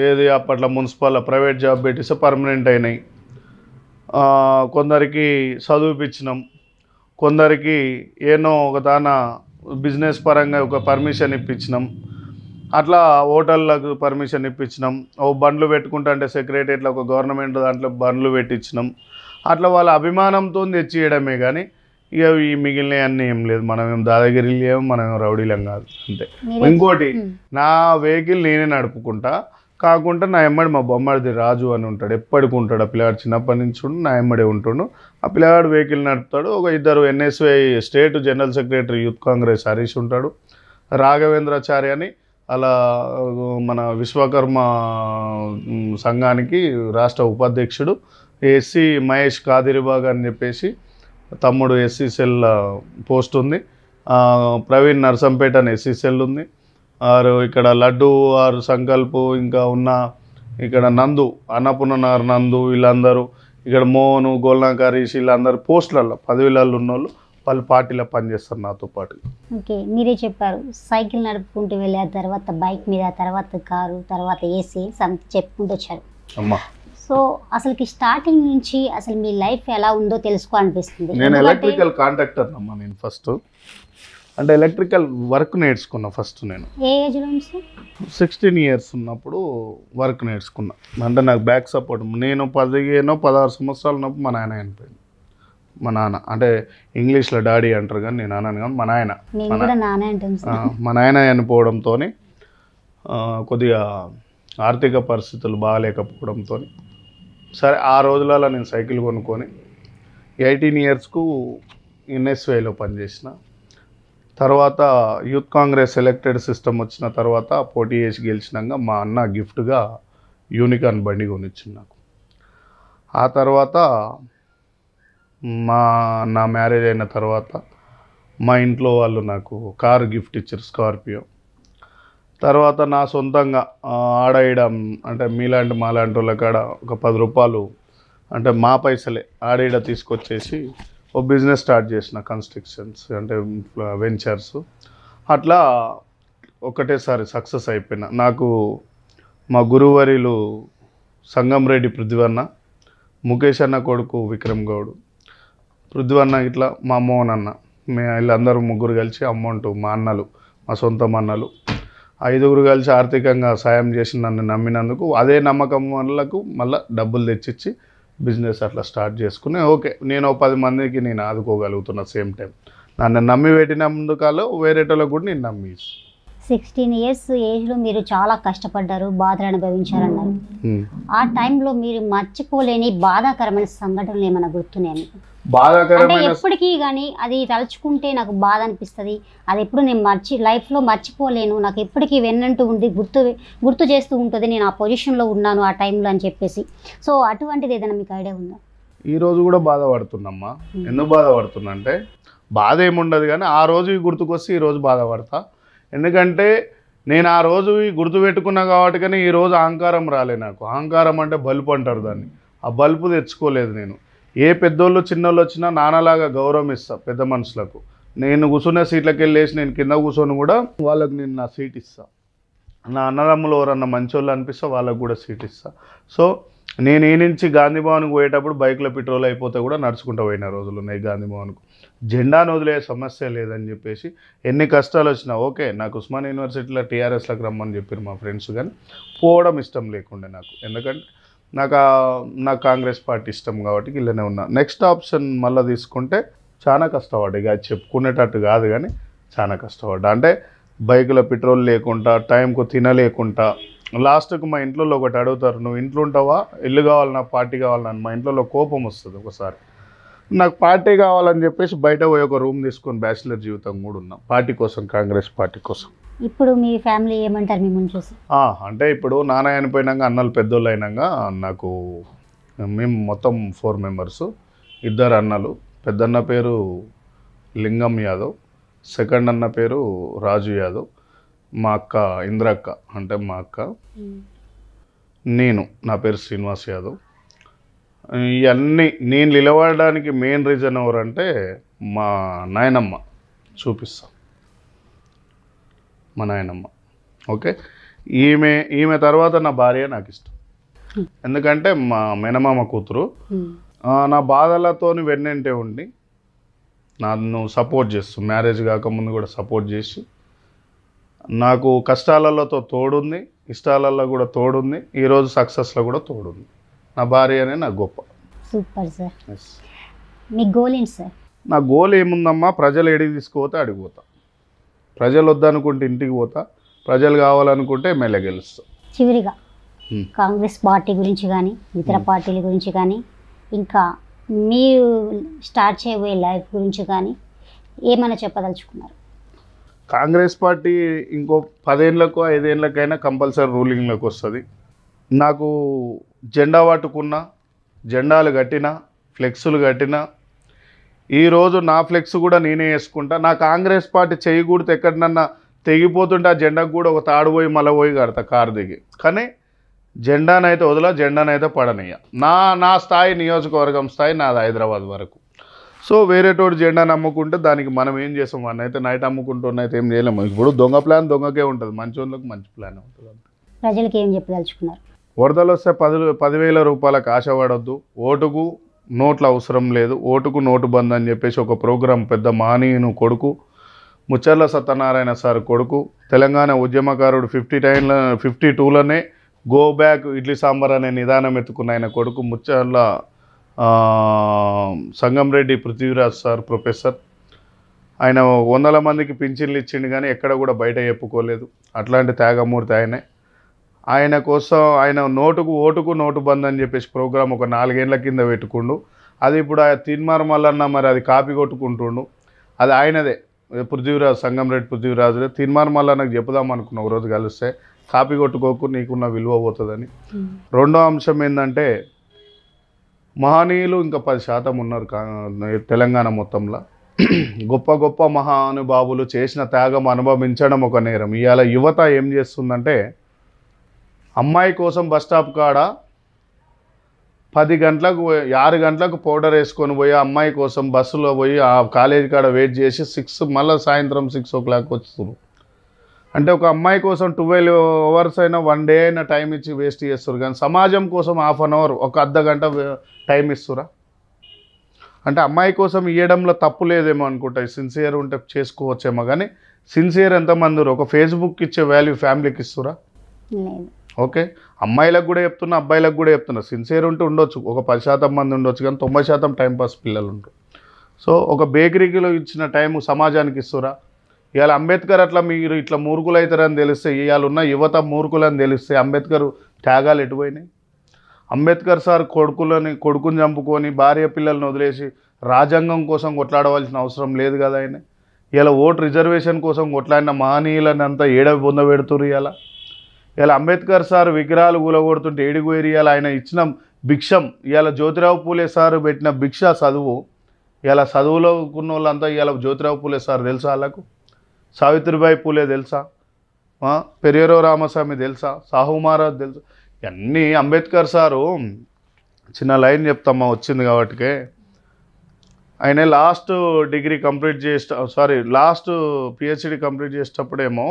ఏది అప్పట్లో మున్సిపల్ ప్రైవేట్ జాబ్ పెట్టిస్తే పర్మనెంట్ అయినాయి కొందరికి చదువుపించినాం కొందరికి ఏనో ఒక తాన బిజినెస్ పరంగా ఒక పర్మిషన్ ఇప్పించినాం అట్లా హోటళ్ళకు పర్మిషన్ ఇప్పించినాం ఓ బండ్లు పెట్టుకుంటా అంటే సెక్రటరీలో ఒక గవర్నమెంట్ దాంట్లో బండ్లు పెట్టించినాం అట్లా వాళ్ళ అభిమానంతో తెచ్చియడమే కానీ ఇక ఈ మిగిలిన అన్నీ ఏం లేదు మనం ఏం దాదాగిరిలేము మనం రౌడీలేం కాదు అంతే ఇంకోటి నా వెహికల్ నేనే నడుపుకుంటా కాకుండా నా అమ్మాయి మా బొమ్మడిది రాజు అని ఉంటాడు ఎప్పటికి ఉంటాడు ఆ పిల్లగాడు చిన్నప్పటి నుంచి నా అమ్మడే ఉంటుండు ఆ పిల్లగాడు వెహికల్ నడుపుతాడు ఒక ఇద్దరు ఎన్ఎస్వై state general secretary youth Congress Harish ఉంటాడు రాఘవేంద్రాచార్య అని అలా మన విశ్వకర్మ సంఘానికి రాష్ట్ర ఉపాధ్యక్షుడు ఎస్సీ మహేష్ కాదిరిబాగ్ అని చెప్పేసి తమ్ముడు ఎస్సీ సెల్ పోస్ట్ ఉంది ప్రవీణ్ నర్సంపేట అని ఎస్సీ సెల్ ఉంది ఆరు ఇక్కడ లడ్డు ఆరు సంకల్పు ఇంకా ఉన్న ఇక్కడ నందు అన్నపూర్ణ నందు వీళ్ళందరూ ఇక్కడ మోహను గోల్నాక హరీష్ వీళ్ళందరూ పోస్టులలో పదవిలలో ఉన్నోళ్ళు వాళ్ళు పార్టీలో పనిచేస్తారు నాతో పాటు ఓకే మీరే చెప్పారు సైకిల్ నడుపుకుంటూ వెళ్ళే తర్వాత బైక్ మీద తర్వాత కారు తర్వాత ఏసీ చెప్పుకుంటూ వచ్చారు అమ్మా సో అసలుకి స్టార్టింగ్ నుంచి అసలు మీ లైఫ్ ఎలా ఉందో తెలుసుకోవాలనిపిస్తుంది నేను ఎలక్ట్రికల్ కాంట్రాక్టర్ అమ్మా నేను ఫస్ట్ అంటే ఎలక్ట్రికల్ వర్క్ నేర్చుకున్నా ఫస్ట్ నేను సిక్స్టీన్ ఇయర్స్ ఉన్నప్పుడు వర్క్ నేర్చుకున్నా అంటే నాకు బ్యాక్ సపోర్ట్ నేను పదిహేనో పదహారు సంవత్సరాలు ఉన్నప్పుడు మా నాయన అయిపోయింది మా నాన్న అంటే ఇంగ్లీష్లో డాడీ అంటారు కానీ నేను నాన్న కానీ మా నాయన మా నాయన చనిపోవడంతో కొద్దిగా ఆర్థిక పరిస్థితులు బాగాలేకపోవడంతో సరే ఆ రోజులలో నేను సైకిల్ కొనుక్కొని ఎయిటీన్ ఇయర్స్కు ఎన్ఎస్వైలో పనిచేసిన తర్వాత యూత్ కాంగ్రెస్ సెలెక్టెడ్ సిస్టమ్ వచ్చిన తర్వాత పోటీ చేసి గెలిచినాక మా అన్న గిఫ్ట్గా యూనికార్న్ బండి కొనిచ్చింది నాకు ఆ తర్వాత మా నా మ్యారేజ్ అయిన తర్వాత మా ఇంట్లో వాళ్ళు నాకు కారు గిఫ్ట్ ఇచ్చారు స్కార్పియో తర్వాత నా సొంతంగా ఆడేయడం అంటే మీలాంటి మాలాంటి వాళ్ళ కాడ ఒక పది రూపాయలు అంటే మా పైసలే ఆడేయడ తీసుకొచ్చేసి ఓ బిజినెస్ స్టార్ట్ చేసిన కన్స్ట్రక్షన్స్ అంటే వెంచర్స్ అట్లా ఒకటేసారి సక్సెస్ అయిపోయిన నాకు మా గురువరిలు సంగంరెడ్డి పృథ్వన్న ముఖేష్ అన్న కొడుకు విక్రమ్ గౌడ్ పృథ్వన్న ఇట్లా మా మోహన్ అన్న మే వీళ్ళందరూ ముగ్గురు కలిసి అమౌంట్ మా అన్నలు మా సొంత అన్నలు ఐదుగురు కలిసి ఆర్థికంగా సాయం చేసి నన్ను నమ్మినందుకు అదే నమ్మకం వాళ్ళకు మళ్ళీ డబ్బులు తెచ్చిచ్చి బిజినెస్ అట్లా స్టార్ట్ చేసుకుని ఓకే నేను పది మందికి నేను ఆదుకోగలుగుతున్నా సేమ్ టైం నన్ను నమ్మి పెట్టిన కాలో వేరేటోలో కూడా నేను నమ్మి సిక్స్టీన్ ఇయర్స్ ఏజ్లో మీరు చాలా కష్టపడ్డారు బాధలు అనుభవించారన్నారు ఆ టైంలో మీరు మర్చిపోలేని బాధాకరమైన సంఘటనలు ఏమైనా గుర్తున్నాయి బాధాకరమైన ఎప్పటికీ కానీ అది తలుచుకుంటే నాకు బాధ అనిపిస్తుంది అది ఎప్పుడు నేను మర్చి లైఫ్లో మర్చిపోలేను నాకు ఎప్పటికీ వెన్నంటూ ఉంది గుర్తు గుర్తు చేస్తూ ఉంటుంది నేను ఆ పొజిషన్లో ఉన్నాను ఆ టైంలో అని చెప్పేసి సో అటువంటిది ఏదైనా మీకు ఐడియా ఉందా ఈ రోజు కూడా బాధపడుతున్నమ్మా ఎందుకు బాధపడుతున్నా అంటే బాధ ఏముండదు కానీ ఆ రోజు గుర్తుకొస్తే ఈరోజు బాధపడతా ఎందుకంటే నేను ఆ రోజు గుర్తు పెట్టుకున్నా కాబట్టి కానీ ఈరోజు అహంకారం రాలే నాకు అహంకారం అంటే బల్బు అంటారు దాన్ని ఆ బల్బు తెచ్చుకోలేదు నేను ఏ పెద్దోళ్ళు చిన్నోళ్ళు వచ్చినా నానలాగా గౌరవం ఇస్తాను పెద్ద మనుషులకు నేను కూర్చున్న సీట్లకి వెళ్ళేసి నేను కింద కూర్చొని కూడా వాళ్ళకి నేను నా సీట్ ఇస్తాను నా అన్నదమ్ములు ఎవరన్నా వాళ్ళు అనిపిస్తా వాళ్ళకు కూడా సీట్ ఇస్తాను సో నేను ఏ నుంచి గాంధీభవన్కి పోయేటప్పుడు బైక్లో పెట్రోల్ అయిపోతే కూడా నడుచుకుంటూ పోయిన రోజులు ఉన్నాయి గాంధీభవన్కు జెండాను వదిలే సమస్య లేదని చెప్పేసి ఎన్ని కష్టాలు వచ్చినా ఓకే నాకు ఉస్మాన్ యూనివర్సిటీలో టీఆర్ఎస్లకు రమ్మని చెప్పారు మా ఫ్రెండ్స్ కానీ పోవడం ఇష్టం లేకుండే నాకు ఎందుకంటే నాకు నాకు కాంగ్రెస్ పార్టీ ఇష్టం కాబట్టి ఇలానే ఉన్నా నెక్స్ట్ ఆప్షన్ మళ్ళీ తీసుకుంటే చాలా కష్టపడ్డా ఇక చెప్పుకునేటట్టు కాదు కానీ చాలా కష్టపడ్డా అంటే బైకులో పెట్రోల్ లేకుండా టైంకు తినలేకుండా లాస్ట్కు మా ఇంట్లో ఒకటి అడుగుతారు నువ్వు ఇంట్లో ఉంటావా ఇల్లు కావాలన్నా పార్టీ కావాలన్నా మా ఇంట్లో కోపం వస్తుంది ఒకసారి నాకు పార్టీ కావాలని చెప్పేసి బయట పోయి ఒక రూమ్ తీసుకొని బ్యాచిలర్ జీవితం కూడా ఉన్నాం పార్టీ కోసం కాంగ్రెస్ పార్టీ కోసం ఇప్పుడు మీ ఫ్యామిలీ ఏమంటారు మిమ్మల్ని చూసి అంటే ఇప్పుడు నాన్న చనిపోయినాక అన్నలు పెద్దోళ్ళు అయినాక నాకు మేము మొత్తం ఫోర్ మెంబర్స్ ఇద్దరు అన్నలు పెద్దన్న పేరు లింగం యాదవ్ సెకండ్ అన్న పేరు రాజు యాదవ్ మా అక్క ఇంద్రక్క అంటే మా అక్క నేను నా పేరు శ్రీనివాస్ యాదవ్ ఇవన్నీ నేను నిలబడడానికి మెయిన్ రీజన్ ఎవరంటే మా నాయనమ్మ చూపిస్తాను మా నాయనమ్మ ఓకే ఈమె ఈమె తర్వాత నా భార్య నాకు ఇష్టం ఎందుకంటే మా మేనమామ కూతురు నా బాధలతోని వెన్నంటే ఉండి నన్ను సపోర్ట్ చేస్తూ మ్యారేజ్ కాకముందు కూడా సపోర్ట్ చేసి నాకు కష్టాలతో తోడుంది ఇష్టాలలో కూడా తోడుంది ఈరోజు సక్సెస్లో కూడా తోడుంది నా భార్య అనే నా గొప్ప సూపర్ సార్ మీ గోల్ ఏంటి సార్ నా గోల్ ఏముందమ్మా ప్రజలు ఎడిగి తీసుకుపోతే అడిగిపోతా ప్రజలు వద్దనుకుంటే ఇంటికి పోతా ప్రజలు కావాలనుకుంటే ఎమ్మెల్యే గెలుస్తా చివరిగా కాంగ్రెస్ పార్టీ గురించి కానీ ఇతర పార్టీల గురించి కానీ ఇంకా మీ స్టార్ట్ చేయబోయే లైఫ్ గురించి కానీ ఏమైనా చెప్పదలుచుకున్నారు కాంగ్రెస్ పార్టీ ఇంకో పదేళ్ళకో ఐదేళ్ళకైనా కంపల్సరీ రూలింగ్లోకి వస్తుంది నాకు జెండా పట్టుకున్నా జెండాలు కట్టినా ఫ్లెక్సులు కట్టినా ఈరోజు నా ఫ్లెక్స్ కూడా నేనే వేసుకుంటా నా కాంగ్రెస్ పార్టీ చేయకూడదు ఎక్కడనన్నా తెగిపోతుంటే ఆ జెండాకు కూడా ఒక తాడు పోయి పోయి కడతా కారు దిగి కానీ జెండానైతే వదల జెండానైతే పడనీయ నా నా స్థాయి నియోజకవర్గం స్థాయి నాది హైదరాబాద్ వరకు సో వేరేటోడు జెండా నమ్ముకుంటే దానికి మనం ఏం చేస్తాం వాడిని అయితే నైట్ అమ్ముకుంటున్నైతే ఏం చేయలేము ఇప్పుడు దొంగ ప్లాన్ దొంగకే ఉంటుంది మంచి వందలకు మంచి ప్లాన్ ఉంటుంది ప్రజలకు ఏం చెప్పదలుచుకున్నారు వరదలు వస్తే పది పదివేల రూపాయలకు ఆశ పడొద్దు ఓటుకు నోట్ల అవసరం లేదు ఓటుకు నోటు బంద్ అని చెప్పేసి ఒక ప్రోగ్రాం పెద్ద మానీయును కొడుకు ముచ్చర్ల సత్యనారాయణ సార్ కొడుకు తెలంగాణ ఉద్యమకారుడు ఫిఫ్టీ టైన్ల ఫిఫ్టీ టూలోనే గో బ్యాక్ ఇడ్లీ సాంబార్ అనే నిదానం ఎత్తుకున్న ఆయన కొడుకు ముచ్చర్ల సంగంరెడ్డి పృథ్వీరాజ్ సార్ ప్రొఫెసర్ ఆయన వందల మందికి పింఛన్లు ఇచ్చిండు కానీ ఎక్కడ కూడా బయట చెప్పుకోలేదు అట్లాంటి త్యాగమూర్తి ఆయనే ఆయన కోసం ఆయన నోటుకు ఓటుకు నోటు బంద్ అని చెప్పేసి ప్రోగ్రాం ఒక నాలుగేళ్ల కింద పెట్టుకుండు అది ఇప్పుడు ఆయన తిన్మార్ మరి అది కాపీ కొట్టుకుంటుండు అది ఆయనదే పృథ్వీరాజు సంగం రెడ్డి తిన్మార్ తిన్మార్మల్లన్నకు చెప్దాం అనుకున్న ఒకరోజు కలిస్తే కాపీ కొట్టుకోకు నీకున్న విలువ పోతుందని రెండో అంశం ఏంటంటే మహనీయులు ఇంకా పది శాతం ఉన్నారు తెలంగాణ మొత్తంలో గొప్ప గొప్ప మహానుభావులు చేసిన త్యాగం అనుభవించడం ఒక నేరం ఇవాళ యువత ఏం చేస్తుందంటే అమ్మాయి కోసం బస్ స్టాప్ కాడ పది గంటలకు ఆరు గంటలకు పౌడర్ వేసుకొని పోయి అమ్మాయి కోసం బస్సులో పోయి ఆ కాలేజీ కాడ వెయిట్ చేసి సిక్స్ మళ్ళీ సాయంత్రం సిక్స్ ఓ క్లాక్ వస్తున్నారు అంటే ఒక అమ్మాయి కోసం ట్వెల్వ్ అవర్స్ అయినా వన్ డే అయినా టైం ఇచ్చి వేస్ట్ చేస్తారు కానీ సమాజం కోసం హాఫ్ అన్ అవర్ ఒక అర్ధ గంట టైం ఇస్తురా అంటే అమ్మాయి కోసం ఇవ్వడంలో తప్పు లేదేమో అనుకుంటా సిన్సియర్ ఉంటే చేసుకోవచ్చేమో కానీ సిన్సియర్ ఎంతమంది ఒక ఫేస్బుక్ ఇచ్చే వాల్యూ ఫ్యామిలీకి ఇస్తురా ఓకే అమ్మాయిలకు కూడా చెప్తున్నా అబ్బాయిలకు కూడా చెప్తున్నా సిన్సియర్ ఉంటే ఉండొచ్చు ఒక పది శాతం మంది ఉండొచ్చు కానీ తొంభై శాతం టైంపాస్ పిల్లలు ఉంటారు సో ఒక బేకరీకిలో ఇచ్చిన టైం సమాజానికి ఇస్తురా ఇవాళ అంబేద్కర్ అట్లా మీరు ఇట్లా మూర్ఖులు అవుతారని తెలిస్తే ఇవాళ ఉన్న యువత మూర్ఖులని తెలిస్తే అంబేద్కర్ త్యాగాలు ఎటుపోయినాయి అంబేద్కర్ సార్ కొడుకులని కొడుకుని చంపుకొని భార్య పిల్లల్ని వదిలేసి రాజ్యాంగం కోసం కొట్లాడవలసిన అవసరం లేదు కదా ఆయన ఇవాళ ఓటు రిజర్వేషన్ కోసం కొట్లాడిన మహనీయులని అంతా ఏడవి పొందబెడుతురు ఇలా ఇలా అంబేద్కర్ సార్ విగ్రహాలు కూలగొడుతుంటే ఏడుగు ఏరియాల ఆయన ఇచ్చిన భిక్షం ఇవాళ జ్యోతిరావు పూలే సార్ పెట్టిన భిక్ష చదువు ఇలా చదువులో ఉన్న వాళ్ళంతా ఇవాళ జ్యోతిరావు పూలే సార్ తెలుసా వాళ్ళకు సావిత్రిబాయి పూలే తెలుసా పెరియరో రామస్వామి తెలుసా సాహు మహారాజ్ తెలుసా ఇవన్నీ అంబేద్కర్ సారు చిన్న లైన్ చెప్తామా వచ్చింది కాబట్టి ఆయన లాస్ట్ డిగ్రీ కంప్లీట్ చేసే సారీ లాస్ట్ పిహెచ్డి కంప్లీట్ చేసేటప్పుడేమో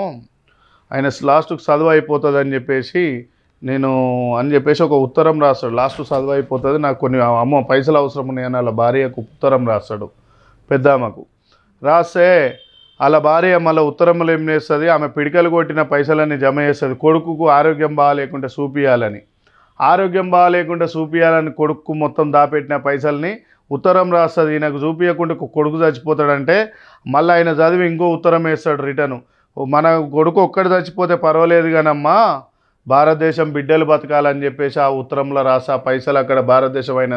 ఆయన లాస్ట్కు చదువు అయిపోతుంది అని చెప్పేసి నేను అని చెప్పేసి ఒక ఉత్తరం రాస్తాడు లాస్ట్ చదువు అయిపోతుంది నాకు కొన్ని అమ్మ పైసలు అవసరం ఉన్నాయని వాళ్ళ భార్యకు ఉత్తరం రాస్తాడు పెద్దమ్మకు రాస్తే వాళ్ళ భార్య మళ్ళీ ఉత్తరములు ఏం చేస్తుంది ఆమె పిడికలు కొట్టిన పైసలన్నీ జమ చేస్తుంది కొడుకుకు ఆరోగ్యం బాగాలేకుండా చూపియాలని ఆరోగ్యం బాగాలేకుండా చూపియాలని కొడుకు మొత్తం దాపెట్టిన పైసల్ని ఉత్తరం రాస్తుంది ఈయనకు చూపించకుండా కొడుకు చచ్చిపోతాడంటే మళ్ళీ ఆయన చదివి ఇంకో ఉత్తరం వేస్తాడు రిటర్ను మన కొడుకు ఒక్కడు చచ్చిపోతే పర్వాలేదు కానమ్మా భారతదేశం బిడ్డలు బతకాలని చెప్పేసి ఆ ఉత్తరంలో రాసా పైసలు అక్కడ భారతదేశమైన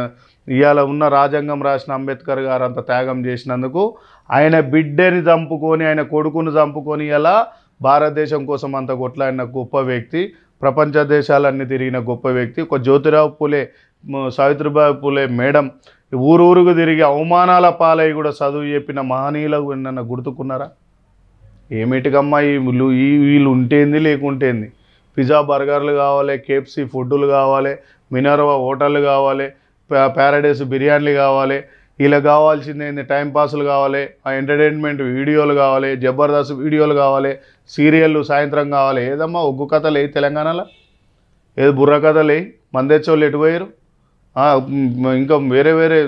ఇవాళ ఉన్న రాజ్యాంగం రాసిన అంబేద్కర్ గారు అంత త్యాగం చేసినందుకు ఆయన బిడ్డని చంపుకొని ఆయన కొడుకును చంపుకొని ఇలా భారతదేశం కోసం అంత కొట్లాడిన గొప్ప వ్యక్తి ప్రపంచ దేశాలన్నీ తిరిగిన గొప్ప వ్యక్తి ఒక జ్యోతిరావు పూలే సావిత్రిబాయి పూలే మేడం ఊరు ఊరుకు తిరిగి అవమానాల పాలై కూడా చదువు చెప్పిన మహనీయులు నన్ను గుర్తుకున్నారా ఏమిటికమ్మా ఈ వీళ్ళు ఉంటేంది లేకుంటేంది పిజ్జా బర్గర్లు కావాలి కేఎఫ్సీ ఫుడ్లు కావాలి మినర్వా హోటళ్ళు కావాలి ప్యారడైస్ బిర్యానీలు కావాలి ఇలా కావాల్సింది ఏంది టైంపాస్లు కావాలి ఎంటర్టైన్మెంట్ వీడియోలు కావాలి జబర్దస్త్ వీడియోలు కావాలి సీరియళ్ళు సాయంత్రం కావాలి ఏదమ్మా ఒగ్గు కథలు ఏ తెలంగాణలో ఏది బుర్ర కథలు మందేచ్చోళ్ళు ఎటు పోయారు ఇంకా వేరే వేరే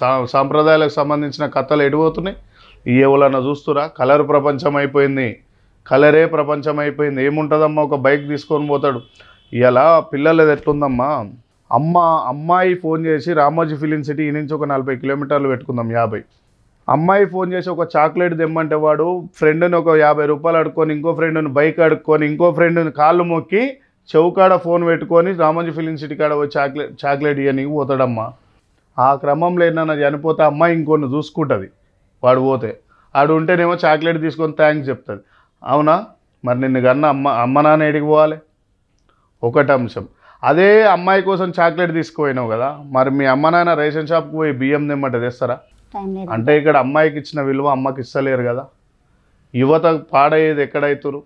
సా సాంప్రదాయాలకు సంబంధించిన కథలు ఎటు పోతున్నాయి ఎవలన్నా చూస్తురా కలర్ ప్రపంచం అయిపోయింది కలరే ప్రపంచం అయిపోయింది ఏముంటుందమ్మా ఒక బైక్ తీసుకొని పోతాడు ఇలా పిల్లలది ఎట్లుందమ్మా అమ్మ అమ్మాయి ఫోన్ చేసి రామోజీ ఫిలిం సిటీ ఈ నుంచి ఒక నలభై కిలోమీటర్లు పెట్టుకుందాం యాభై అమ్మాయి ఫోన్ చేసి ఒక చాక్లెట్ తెమ్మంటే వాడు ఫ్రెండ్ని ఒక యాభై రూపాయలు అడుక్కొని ఇంకో ఫ్రెండ్ని బైక్ అడుక్కొని ఇంకో ఫ్రెండ్ని కాళ్ళు మొక్కి చౌకాడ ఫోన్ పెట్టుకొని రామోజీ ఫిలిం సిటీ కాడ పోయి చాక్లెట్ చాక్లెట్ ఇవ్వని పోతాడమ్మా ఆ క్రమంలో ఏదన్నా చనిపోతే అమ్మాయి ఇంకొన్ని చూసుకుంటుంది వాడు పోతే ఆడు ఉంటేనేమో చాక్లెట్ తీసుకొని థ్యాంక్స్ చెప్తుంది అవునా మరి నిన్ను కన్నా అమ్మ అమ్మ నాన్న ఏడికి పోవాలి ఒకటి అంశం అదే అమ్మాయి కోసం చాక్లెట్ తీసుకుపోయినావు కదా మరి మీ అమ్మ నాన్న రేషన్ షాప్కి పోయి బియ్యం తెమ్మంటే తెస్తారా అంటే ఇక్కడ అమ్మాయికి ఇచ్చిన విలువ అమ్మకి ఇస్తలేరు కదా యువత పాడయ్యేది ఎక్కడైతురు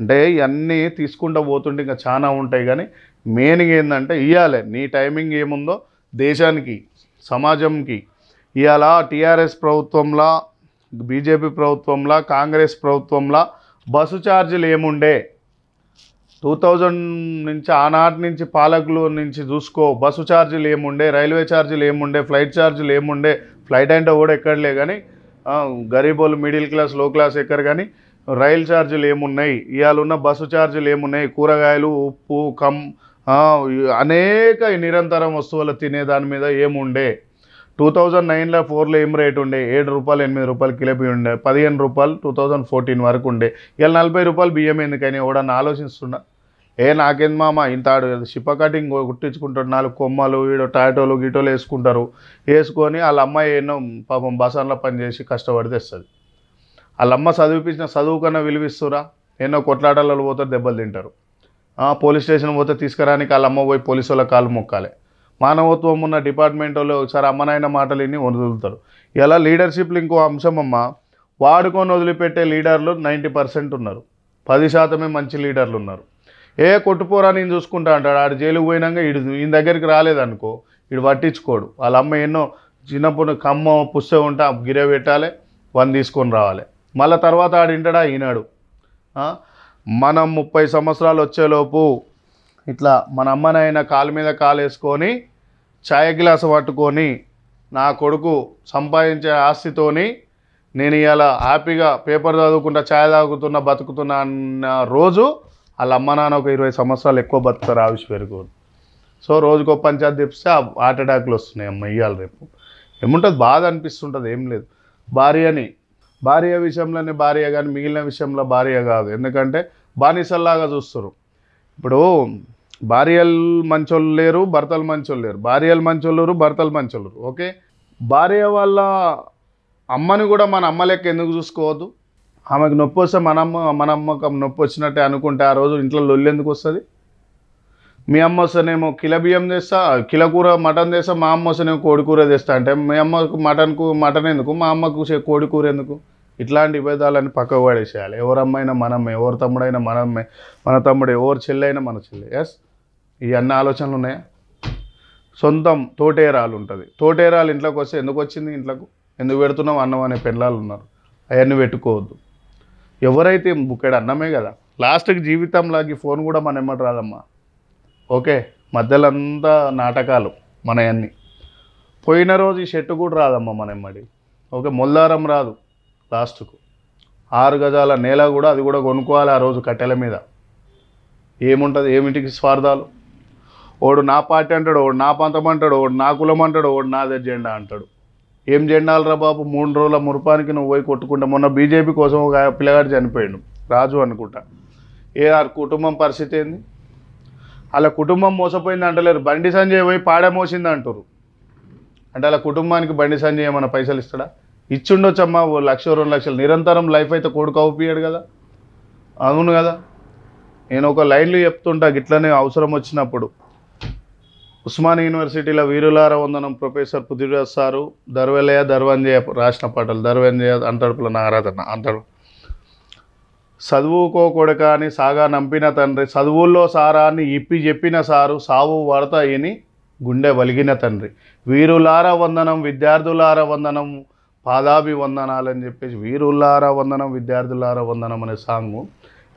అంటే ఇవన్నీ తీసుకుంటూ పోతుంటే ఇంకా చాలా ఉంటాయి కానీ మెయిన్గా ఏంటంటే ఇవ్వాలి నీ టైమింగ్ ఏముందో దేశానికి సమాజంకి ఇవాళ టీఆర్ఎస్ ప్రభుత్వంలో బీజేపీ ప్రభుత్వంలో కాంగ్రెస్ ప్రభుత్వంలో బస్సు ఛార్జీలు ఏముండే టూ థౌజండ్ నుంచి ఆనాటి నుంచి పాలకులు నుంచి చూసుకో బస్సు ఛార్జీలు ఏముండే రైల్వే ఛార్జీలు ఏముండే ఫ్లైట్ ఛార్జీలు ఏముండే ఫ్లైట్ అంటే కూడా ఎక్కడలే కానీ గరీబోలు మిడిల్ క్లాస్ లో క్లాస్ ఎక్కడ కానీ రైలు ఛార్జీలు ఏమున్నాయి ఇవాళ ఉన్న బస్సు ఛార్జీలు ఏమున్నాయి కూరగాయలు ఉప్పు కమ్ అనేక నిరంతరం వస్తువులు తినే దాని మీద ఏముండే టూ థౌజండ్ నైన్లో ఫోర్లో ఏం రేట్ ఉండే ఏడు రూపాయలు ఎనిమిది రూపాయలు కిలోపీ ఉండే పదిహేను రూపాయలు టూ థౌజండ్ ఫోర్టీన్ వరకు ఉండే ఇలా నలభై రూపాయలు బియ్యం ఎందుకని ఎవడన్నా ఆలోచిస్తున్నా ఏ నాకేంది మామ ఇంత ఆడు షిప్ప కటింగ్ కుట్టించుకుంటాడు నాలుగు కొమ్మలు వీడు టాటోలు గిటోలు వేసుకుంటారు వేసుకొని వాళ్ళ అమ్మాయి ఎన్నో పాపం పని పనిచేసి కష్టపడితే వస్తుంది వాళ్ళ అమ్మ చదివిపించిన చదువు కన్నా విలువిస్తురా ఎన్నో కొట్లాటలలో పోతారు దెబ్బలు తింటారు పోలీస్ స్టేషన్ పోతే తీసుకురానికి వాళ్ళ అమ్మ పోయి పోలీసు వాళ్ళ కాలు మొక్కాలి మానవత్వం ఉన్న డిపార్ట్మెంట్ వాళ్ళు ఒకసారి మాటలు మాటలని వదులుతారు ఇలా లీడర్షిప్లు ఇంకో అంశం అమ్మ వాడుకొని వదిలిపెట్టే లీడర్లు నైంటీ పర్సెంట్ ఉన్నారు పది శాతమే మంచి లీడర్లు ఉన్నారు ఏ కొట్టుపోరా నేను చూసుకుంటా అంటాడు ఆడు జైలుకు పోయినాక ఇడు ఈయన దగ్గరికి రాలేదనుకో ఇడు పట్టించుకోడు వాళ్ళ అమ్మ ఎన్నో చిన్నప్పుడు కమ్మ పుస్తె ఉంటా గిరే పెట్టాలి వన్ తీసుకొని రావాలి మళ్ళీ తర్వాత ఆడు వింటాడా ఈనాడు మనం ముప్పై సంవత్సరాలు వచ్చేలోపు ఇట్లా మన అమ్మనైనా కాలు మీద కాలు వేసుకొని ఛాయ గ్లాస్ పట్టుకొని నా కొడుకు సంపాదించే ఆస్తితోని నేను ఇలా హ్యాపీగా పేపర్ చదువుకుంటా ఛాయ్ తాగుతున్నా బతుకుతున్నా అన్న రోజు వాళ్ళ అమ్మ నాన్న ఒక ఇరవై సంవత్సరాలు ఎక్కువ బతుకుతారు ఆవిష్ పెరుగు సో రోజుకో పంచాయతీ తెప్పిస్తే హార్ట్ అటాక్లు వస్తున్నాయి అమ్మ ఇయ్యాలి రేపు ఏముంటుంది బాధ అనిపిస్తుంటుంది ఏం లేదు భార్యని భార్య విషయంలోనే భార్య కానీ మిగిలిన విషయంలో భార్య కాదు ఎందుకంటే బానిసల్లాగా చూస్తారు ఇప్పుడు భార్యలు మంచోళ్ళు లేరు భర్తలు మంచోళ్ళు లేరు భార్యలు మంచోళ్ళు లేరు భర్తలు మంచోళ్ళు ఓకే భార్య వాళ్ళ అమ్మని కూడా మన అమ్మ లెక్క ఎందుకు చూసుకోవద్దు ఆమెకు నొప్పి వస్తే మన అమ్మ మన అమ్మకు నొప్పి వచ్చినట్టే అనుకుంటే ఆ రోజు ఇంట్లో లొల్లి ఎందుకు వస్తుంది మీ అమ్మ వస్తేనేమో కిల బియ్యం తెస్తా కిల కూర మటన్ తెస్తా మా అమ్మ వస్తేనేమో కోడి కూర తెస్తా అంటే మీ అమ్మకు మటన్కు మటన్ ఎందుకు మా అమ్మకు కోడి కూర ఎందుకు ఇట్లాంటి విభేదాలని పక్కకు పడేసేయాలి ఎవరమ్మైనా మనమే ఎవరి తమ్ముడైనా మనమే మన తమ్ముడు ఎవరు చెల్లైనా మన చెల్లి ఎస్ ఈ అన్న ఆలోచనలు ఉన్నాయా సొంతం తోటేరాలు ఉంటుంది తోటేరాలు ఇంట్లోకి వస్తే ఎందుకు వచ్చింది ఇంట్లోకి ఎందుకు పెడుతున్నాం అన్నం అనే పెళ్ళాలు ఉన్నారు అవన్నీ పెట్టుకోవద్దు ఎవరైతే బుక్కెడు అన్నమే కదా లాస్ట్కి జీవితంలాగి ఫోన్ కూడా మన ఎమ్మటి రాదమ్మా ఓకే మధ్యలో అంతా నాటకాలు అన్నీ పోయిన రోజు ఈ షెట్టు కూడా రాదమ్మా మన ఎమ్మడి ఓకే మొల్లారం రాదు లాస్ట్కు ఆరు గజాల నేల కూడా అది కూడా కొనుక్కోవాలి ఆ రోజు కట్టెల మీద ఏముంటుంది ఏమిటికి స్వార్థాలు ఓడు నా పార్టీ అంటాడు ఓడు నా పంతం అంటాడు ఓడు నా కులం అంటాడు ఓడు నాదే జెండా అంటాడు ఏం రా బాబు మూడు రోజుల మురపానికి నువ్వు పోయి కొట్టుకుంటా మొన్న బీజేపీ కోసం ఒక పిల్లగాడు చనిపోయాడు రాజు అనుకుంటా ఏ ఆ కుటుంబం పరిస్థితి ఏంది అలా కుటుంబం మోసపోయింది అంటలేరు బండి సంజయ్ పోయి పాడే మోసింది అంటారు అంటే అలా కుటుంబానికి బండి సంజయ్ ఏమైనా పైసలు ఇస్తాడా ఇచ్చిండొచ్చమ్మా ఓ లక్ష రెండు లక్షలు నిరంతరం లైఫ్ అయితే కొడుకు అవుపియాడు కదా అవును కదా నేను ఒక లైన్లు చెప్తుంటా గిట్లనే అవసరం వచ్చినప్పుడు ఉస్మాన్ యూనివర్సిటీలో వీరులార వందనం ప్రొఫెసర్ పృథ్వీరాజ్ సారు దర్వెలయ ధర్వంజయ రాసిన పాటలు దర్వంజయ అంతడుపుల నారాధన అంతడు చదువుకో అని సాగా నంపిన తండ్రి చదువుల్లో సారాన్ని ఇప్పి చెప్పిన సారు సావు వడతాయని గుండె వలిగిన తండ్రి వీరులార వందనం విద్యార్థులార వందనం పాదాభి అని చెప్పేసి వీరుల్లార వందనం విద్యార్థులార వందనం అనే సాంగు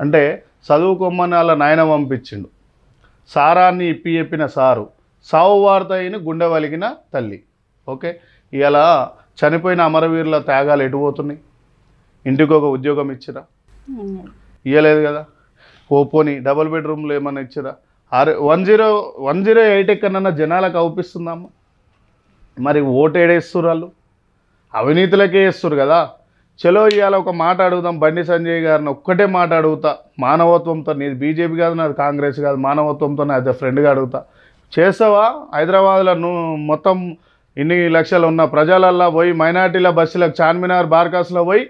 అంటే చదువుకోమ్మని వాళ్ళ నాయన పంపించిండు సారాన్ని ఇప్పి చెప్పిన సారు సావు వార్త అయిన గుండె వలిగిన తల్లి ఓకే ఇలా చనిపోయిన అమరవీరుల త్యాగాలు ఎటుపోతున్నాయి ఇంటికి ఒక ఉద్యోగం ఇచ్చిరా ఇవ్వలేదు కదా ఓపోని డబుల్ బెడ్రూమ్లు ఏమన్నా ఇచ్చిరా ఆరు one zero one zero eight ఎక్కడన్నా జనాలకు అవుపిస్తుందమ్మా మరి ఓటు ఏడేస్తున్నారు వాళ్ళు అవినీతులకే ఇస్తారు కదా చలో ఇవాళ ఒక మాట అడుగుదాం బండి సంజయ్ గారిని ఒక్కటే మాట అడుగుతా మానవత్వంతో నీది బీజేపీ కాదు నాది కాంగ్రెస్ కాదు మానవత్వంతో నాది ఫ్రెండ్గా అడుగుతా చేస్తావా హైదరాబాద్లో నువ్వు మొత్తం ఇన్ని లక్షలు ఉన్న ప్రజలల్లో పోయి మైనార్టీల బస్సులకు చార్మినార్ బార్కాస్లో పోయి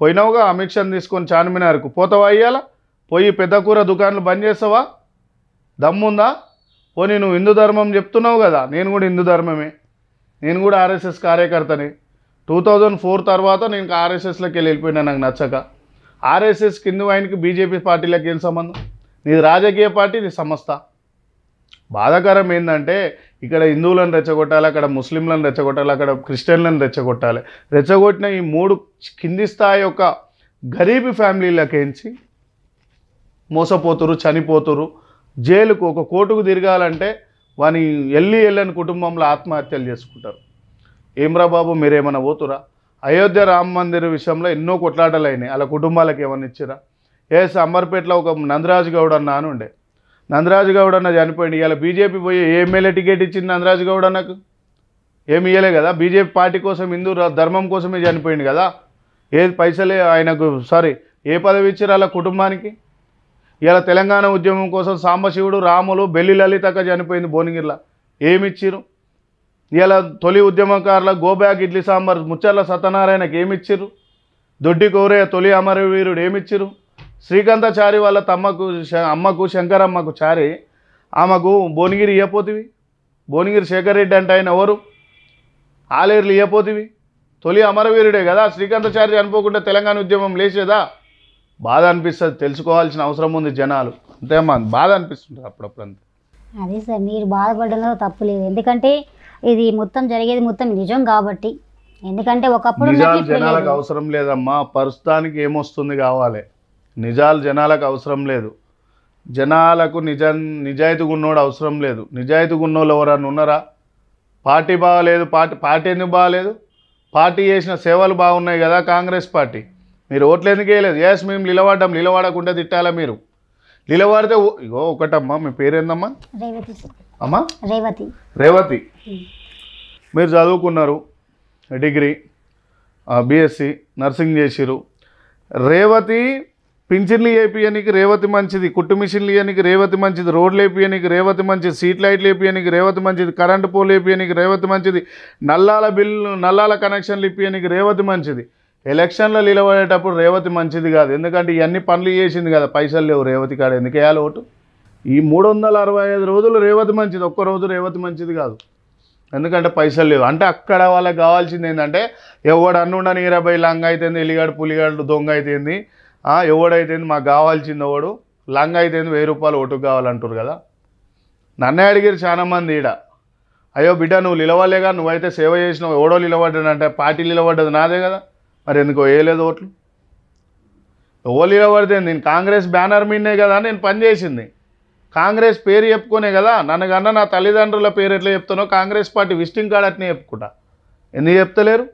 పోయినావుగా అమిక్షన్ తీసుకొని చార్మినార్కు పోతావా ఇవాళ పోయి పెద్ద కూర దుకాణాలు బంద్ చేస్తావా దమ్ముందా పోనీ నువ్వు హిందూ ధర్మం చెప్తున్నావు కదా నేను కూడా హిందూ ధర్మమే నేను కూడా ఆర్ఎస్ఎస్ కార్యకర్తని టూ థౌజండ్ ఫోర్ తర్వాత నేను ఆర్ఎస్ఎస్లోకి వెళ్ళి వెళ్ళిపోయినా నాకు నచ్చక ఆర్ఎస్ఎస్ కింద ఆయనకి బీజేపీ పార్టీలకు ఏం సంబంధం నీది రాజకీయ పార్టీ ఇది సంస్థ బాధాకరం ఏంటంటే ఇక్కడ హిందువులను రెచ్చగొట్టాలి అక్కడ ముస్లింలను రెచ్చగొట్టాలి అక్కడ క్రిస్టియన్లను రెచ్చగొట్టాలి రెచ్చగొట్టిన ఈ మూడు కింది స్థాయి యొక్క గరీబ్ ఫ్యామిలీలకేంచి మోసపోతురు చనిపోతురు జైలుకు ఒక కోటుకు తిరగాలంటే వాని ఎల్లి ఎల్లని కుటుంబంలో ఆత్మహత్యలు చేసుకుంటారు ఏమ్రా బాబు మీరేమైనా పోతురా అయోధ్య రామ మందిర్ విషయంలో ఎన్నో కొట్లాటలు అయినాయి అలా కుటుంబాలకు ఏమన్నా ఇచ్చిరా ఏస్ అంబర్పేటలో ఒక నందరాజు గౌడ్ అన్న అని ఉండే నందరాజు గౌడ్ అన్న చనిపోయింది ఇలా బీజేపీ పోయి ఎమ్మెల్యే టికెట్ ఇచ్చింది నందరాజు గౌడ్ అన్నకు ఏమి ఇవ్వలే కదా బీజేపీ పార్టీ కోసం హిందూ ధర్మం కోసమే చనిపోయింది కదా ఏది పైసలే ఆయనకు సారీ ఏ పదవి ఇచ్చారు అలా కుటుంబానికి ఇలా తెలంగాణ ఉద్యమం కోసం సాంబశివుడు రాములు బెల్లి లలితక చనిపోయింది భువనగిరిలో ఏమిచ్చిరు ఇలా తొలి ఉద్యమకారుల గోబ్యాగ్ ఇడ్లీ సాంబార్ ముచ్చర్ల సత్యనారాయణకి ఏమిచ్చిరు దొడ్డి కోరయ్య తొలి అమరవీరుడు ఏమిచ్చిరు శ్రీకాంతాచారి వాళ్ళ తమ్మకు అమ్మకు శంకరమ్మకు చారి ఆమెకు భువనగిరి ఇయ్యపోతివి భువనగిరి శేఖర్ రెడ్డి అంటే ఆయన ఎవరు ఆలేరులు ఇయ్యపోతివి తొలి అమరవీరుడే కదా శ్రీకాంతాచారి చనిపోకుండా తెలంగాణ ఉద్యమం లేచేదా బాధ అనిపిస్తుంది తెలుసుకోవాల్సిన అవసరం ఉంది జనాలు అంతేమ్మా బాధ అనిపిస్తుంటుంది అప్పుడప్పుడు అంతే అదే సార్ మీరు బాధపడడంలో తప్పు లేదు ఎందుకంటే ఇది మొత్తం జరిగేది మొత్తం నిజం కాబట్టి ఎందుకంటే ఒకప్పుడు నిజాలు జనాలకు అవసరం లేదమ్మా ప్రస్తుతానికి ఏమొస్తుంది కావాలి నిజాలు జనాలకు అవసరం లేదు జనాలకు నిజ నిజాయితీగా ఉన్నోడు అవసరం లేదు నిజాయితీగా ఉన్నోళ్ళు ఎవరన్నా ఉన్నారా పార్టీ బాగాలేదు పార్టీ పార్టీ ఎందుకు బాగాలేదు పార్టీ చేసిన సేవలు బాగున్నాయి కదా కాంగ్రెస్ పార్టీ మీరు ఓట్లు ఎందుకు వేయలేదు ఎస్ మేము నిలబడ్డాం నిలబడకుండా తిట్టాలా మీరు నిలబడితే ఇగో ఒకటమ్మా మీ పేరేందమ్మా అమ్మా రేవతి రేవతి మీరు చదువుకున్నారు డిగ్రీ బీఎస్సీ నర్సింగ్ చేసిరు రేవతి పింఛన్లు వేపియనికి రేవతి మంచిది కుట్టు మిషన్లు ఇవ్వడానికి రేవతి మంచిది రోడ్లు వేపియనికి రేవతి మంచిది సీట్ లైట్లు వేపియనికి రేవతి మంచిది కరెంటు పోల్ వేపియనికి రేవతి మంచిది నల్లాల బిల్లు నల్లాల కనెక్షన్లు ఇప్పియనికి రేవతి మంచిది ఎలక్షన్లో నిలబడేటప్పుడు రేవతి మంచిది కాదు ఎందుకంటే ఇవన్నీ పనులు చేసింది కదా పైసలు లేవు రేవతి కాడ ఎందుకు వేయాలి ఓటు ఈ మూడు వందల అరవై ఐదు రోజులు రేవతి మంచిది ఒక్క రోజు రేవతి మంచిది కాదు ఎందుకంటే పైసలు లేవు అంటే అక్కడ వాళ్ళకి కావాల్సింది ఏంటంటే ఎవడు అన్నుండని ఇరవై లంగ్ అయితేంది ఎలిగాడు పులిగాడు దొంగ అయితేంది ఎవడైతేంది మాకు కావాల్సింది ఎవడు లంగ్ అయితేంది వెయ్యి రూపాయలు ఓటుకు కావాలంటారు కదా నన్నే అడిగారు చాలామంది ఈడ అయ్యో బిడ్డ నువ్వు నిలవలేగా నువ్వైతే సేవ చేసినావు ఎవడో నిలబడ్డాడంటే పార్టీ నిలబడ్డది నాదే కదా మరి ఎందుకో వేయలేదు ఓట్లు ఎవరు నిలబడితే నేను కాంగ్రెస్ బ్యానర్ మీదనే కదా నేను పనిచేసింది కాంగ్రెస్ పేరు చెప్పుకునే కదా నన్ను కన్నా నా తల్లిదండ్రుల పేరు ఎట్లా చెప్తానో కాంగ్రెస్ పార్టీ విజిటింగ్ కార్డు అట్నే చెప్పుకుంటా ఎందుకు చెప్తలేరు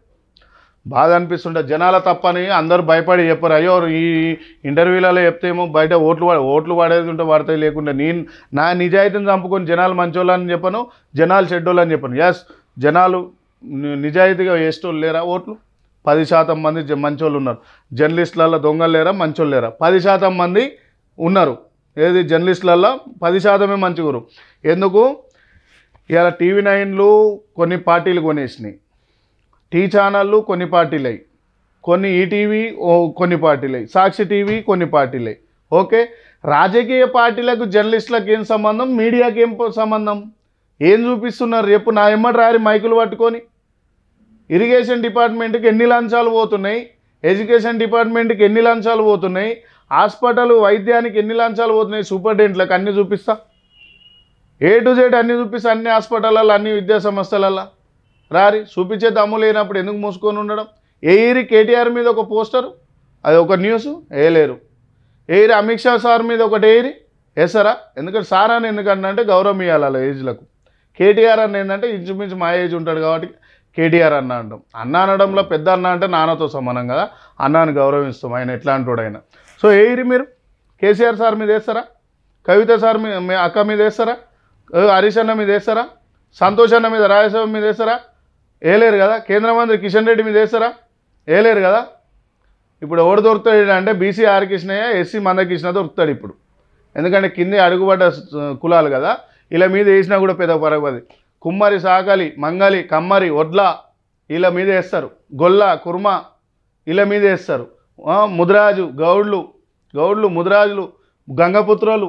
బాధ అనిపిస్తుండే జనాల తప్పని అందరూ భయపడి చెప్పారు అయ్యో ఈ ఇంటర్వ్యూలలో చెప్తేమో బయట ఓట్లు ఓట్లు పడేది ఉంటే పడతాయి లేకుండా నేను నా నిజాయితీని చంపుకొని జనాలు మంచోళ్ళు అని చెప్పను జనాలు చెడ్డోళ్ళు అని ఎస్ జనాలు నిజాయితీగా వేస్టోళ్ళు లేరా ఓట్లు పది శాతం మంది మంచోళ్ళు ఉన్నారు జర్నలిస్టులలో దొంగలు లేరా మంచోళ్ళు లేరా పది శాతం మంది ఉన్నారు ఏది జర్నలిస్టులల్లో పది శాతమే మంచి గురు ఎందుకు ఇలా టీవీ నైన్లు కొన్ని పార్టీలు కొనేసినాయి టీ ఛానళ్ళు కొన్ని అయి కొన్ని ఈటీవీ కొన్ని పార్టీలు సాక్షి టీవీ కొన్ని పార్టీలు ఓకే రాజకీయ పార్టీలకు జర్నలిస్టులకు ఏం సంబంధం మీడియాకి ఏం సంబంధం ఏం చూపిస్తున్నారు రేపు నా ఎమ్మటి రారి మైకులు పట్టుకొని ఇరిగేషన్ డిపార్ట్మెంట్కి ఎన్ని లంచాలు పోతున్నాయి ఎడ్యుకేషన్ డిపార్ట్మెంట్కి ఎన్ని లంచాలు పోతున్నాయి హాస్పిటల్ వైద్యానికి ఎన్ని లంచాలు పోతున్నాయి సూపరింటెంట్లకు అన్నీ చూపిస్తా ఏ టు జెడ్ అన్నీ చూపిస్తా అన్ని హాస్పిటల్లో అన్ని విద్యా రారి చూపించే దమ్ము లేనప్పుడు ఎందుకు మూసుకొని ఉండడం ఏయిరి కేటీఆర్ మీద ఒక పోస్టరు అది ఒక న్యూస్ వేయలేరు ఏయిరి అమిత్ షా సార్ మీద ఒకటి ఏరి వేసారా ఎందుకంటే సార్ అని ఎందుకంటే గౌరవం ఇవ్వాలి అలా ఏజ్లకు కేటీఆర్ అన్న ఏంటంటే ఇంచుమించు మా ఏజ్ ఉంటాడు కాబట్టి కేటీఆర్ అన్న అంటాం అన్న అనడంలో పెద్ద అన్న అంటే నాన్నతో సమానం కదా అన్నాను గౌరవిస్తాం ఆయన ఎట్లాంటి వాడు ఆయన సో ఏరి మీరు కేసీఆర్ సార్ మీద వేస్తారా కవిత సార్ మీ అక్క మీద వేస్తారా హరీష్ అన్న మీద వేస్తారా సంతోష్ అన్న మీద రాజసభ మీద వేస్తారా వేయలేరు కదా కేంద్ర మంత్రి కిషన్ రెడ్డి మీద వేస్తారా వేయలేరు కదా ఇప్పుడు ఎవడు దొరుకుతాడు అంటే BC R Krishnaiah SC Mandakrishna దొరుకుతాడు ఇప్పుడు ఎందుకంటే కింది అడుగుబడ్డ కులాలు కదా ఇలా మీద వేసినా కూడా పెద్ద పరగది కుమ్మరి సాకలి మంగలి కమ్మరి వడ్ల ఇలా మీద వేస్తారు గొల్ల కుర్మ ఇలా మీద వేస్తారు ముదిరాజు గౌడ్లు గౌడ్లు ముదిరాజులు గంగపుత్రులు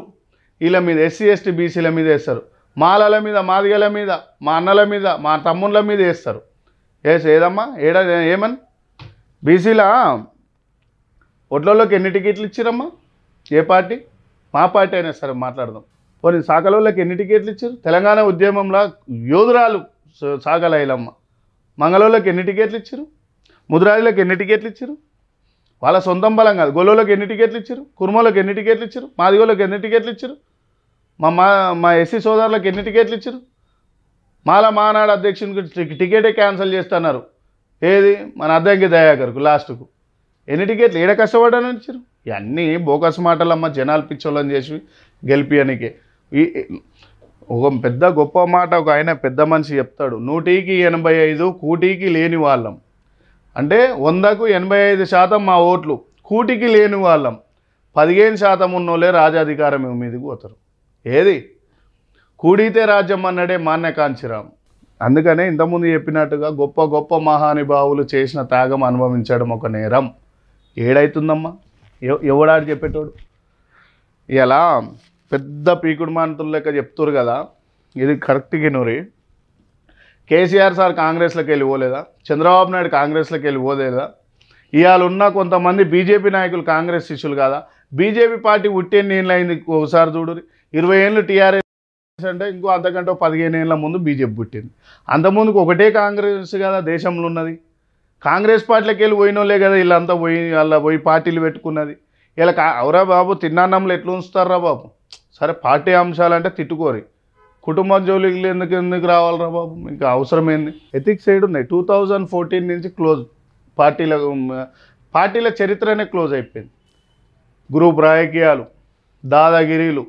వీళ్ళ మీద ఎస్సీ ఎస్టీ బీసీల మీద వేస్తారు మాలల మీద మాదిగల మీద మా అన్నల మీద మా తమ్ముళ్ళ మీద వేస్తారు వేసి ఏదమ్మా ఏడా ఏమని బీసీల ఒట్లలోకి ఎన్ని టికెట్లు ఇచ్చారమ్మా ఏ పార్టీ మా పార్టీ అయినా సరే మాట్లాడదాం పోనీ సాకలోళ్ళకి ఎన్ని టికెట్లు ఇచ్చారు తెలంగాణ ఉద్యమంలో యోధురాలు సాగలయ్యమ్మ మంగళూళ్ళకి ఎన్ని టికెట్లు ఇచ్చారు ముదిరాజులకు ఎన్ని టికెట్లు ఇచ్చారు వాళ్ళ సొంతం బలం కాదు గొల్లోకి ఎన్ని టికెట్లు ఇచ్చారు కుర్మలోకి ఎన్ని టికెట్లు ఇచ్చారు మాదిగోలోకి ఎన్ని టికెట్లు ఇచ్చారు మా మా మా ఎస్సీ సోదరులకు ఎన్ని టికెట్లు ఇచ్చారు మాల మానాడు అధ్యక్షునికి టికెటే క్యాన్సిల్ చేస్తున్నారు ఏది మన అద్దంకి దయాకర్కు లాస్ట్కు ఎన్ని టికెట్లు ఏడ కష్టపడ్డానని ఇచ్చారు ఇవన్నీ బోకస్ మాటలమ్మ జనాలు పిచ్చోళ్ళని చేసి గెలిపియనికే ఒక పెద్ద గొప్ప మాట ఒక ఆయన పెద్ద మనిషి చెప్తాడు నూటికి ఎనభై ఐదు కూటికి లేని వాళ్ళం అంటే వందకు ఎనభై ఐదు శాతం మా ఓట్లు కూటికి లేని వాళ్ళం పదిహేను శాతం ఉన్నోలే రాజాధికారం మీదకి పోతారు ఏది కూడితే రాజ్యం అన్నడే మాన్య కాంచిరాం అందుకనే ఇంతకుముందు చెప్పినట్టుగా గొప్ప గొప్ప మహానుభావులు చేసిన త్యాగం అనుభవించడం ఒక నేరం ఏడైతుందమ్మా ఎవడాడు చెప్పేటోడు ఇలా పెద్ద పీకుడు మాంతులు లెక్క చెప్తురు కదా ఇది కరెక్ట్ గినూరి కేసీఆర్ సార్ కాంగ్రెస్లోకి వెళ్ళి పోలేదా చంద్రబాబు నాయుడు కాంగ్రెస్లోకి వెళ్ళి పోలేదా ఇవాళ ఉన్న కొంతమంది బీజేపీ నాయకులు కాంగ్రెస్ శిష్యులు కాదా బీజేపీ పార్టీ ఉట్టెన్ని ఏళ్ళు అయింది ఒకసారి చూడు ఇరవై ఏళ్ళు టీఆర్ఎస్ అంటే ఇంకో అంతకంటే పదిహేను ఏళ్ళ ముందు బీజేపీ పుట్టింది అంతకుముందుకు ఒకటే కాంగ్రెస్ కదా దేశంలో ఉన్నది కాంగ్రెస్ పార్టీలోకి వెళ్ళి పోయినోళ్ళే కదా వీళ్ళంతా పోయి వాళ్ళ పోయి పార్టీలు పెట్టుకున్నది ఇలా అవురా బాబు తిన్నాన్నంలో ఎట్లా ఉంచుతారా బాబు సరే పార్టీ అంశాలంటే తిట్టుకోరు కుటుంబ జోలికి ఎందుకు ఎందుకు రావాలరా బాబు మీకు అవసరమైంది ఎథిక్స్ సైడ్ ఉన్నాయి టూ థౌజండ్ ఫోర్టీన్ నుంచి క్లోజ్ పార్టీల పార్టీల చరిత్రనే క్లోజ్ అయిపోయింది గ్రూప్ రాజకీయాలు దాదాగిరీలు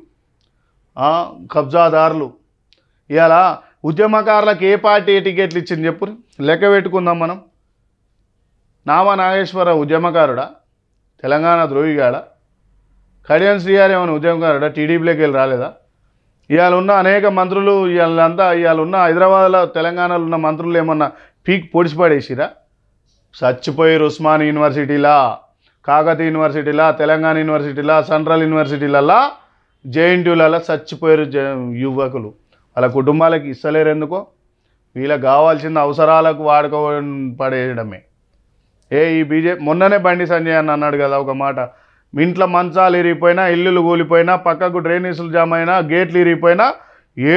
కబ్జాదారులు ఇవాళ ఉద్యమకారులకు ఏ పార్టీ టికెట్లు ఇచ్చింది చెప్పు లెక్క పెట్టుకుందాం మనం నామ నాగేశ్వర ఉద్యమకారుడా తెలంగాణ ద్రోహిగాడ కడియం శ్రీహారి ఏమైనా ఉద్యమకారుడా టీడీపీలోకి వెళ్ళి రాలేదా ఇవాళ ఉన్న అనేక మంత్రులు ఇవాళంతా ఇవాళ ఉన్న హైదరాబాద్లో తెలంగాణలో ఉన్న మంత్రులు ఏమన్నా పీక్ పొడిచిపడేసిరా చచ్చిపోయారు ఉస్మాన్ యూనివర్సిటీలా కాకతీయ యూనివర్సిటీలా తెలంగాణ యూనివర్సిటీలా సెంట్రల్ యూనివర్సిటీలలా జేఎన్టీయులలో చచ్చిపోయారు యువకులు వాళ్ళ కుటుంబాలకు ఇస్తలేరు ఎందుకో వీళ్ళకి కావాల్సిన అవసరాలకు వాడుకో పడేయడమే ఏ ఈ బీజే మొన్ననే బండి సంజయ్ అన్నాడు కదా ఒక మాట ఇంట్లో మంచాలు ఇరిగిపోయినా ఇల్లులు కూలిపోయినా పక్కకు డ్రైనేజీలు జామ్ అయినా గేట్లు ఇరిగిపోయినా ఏ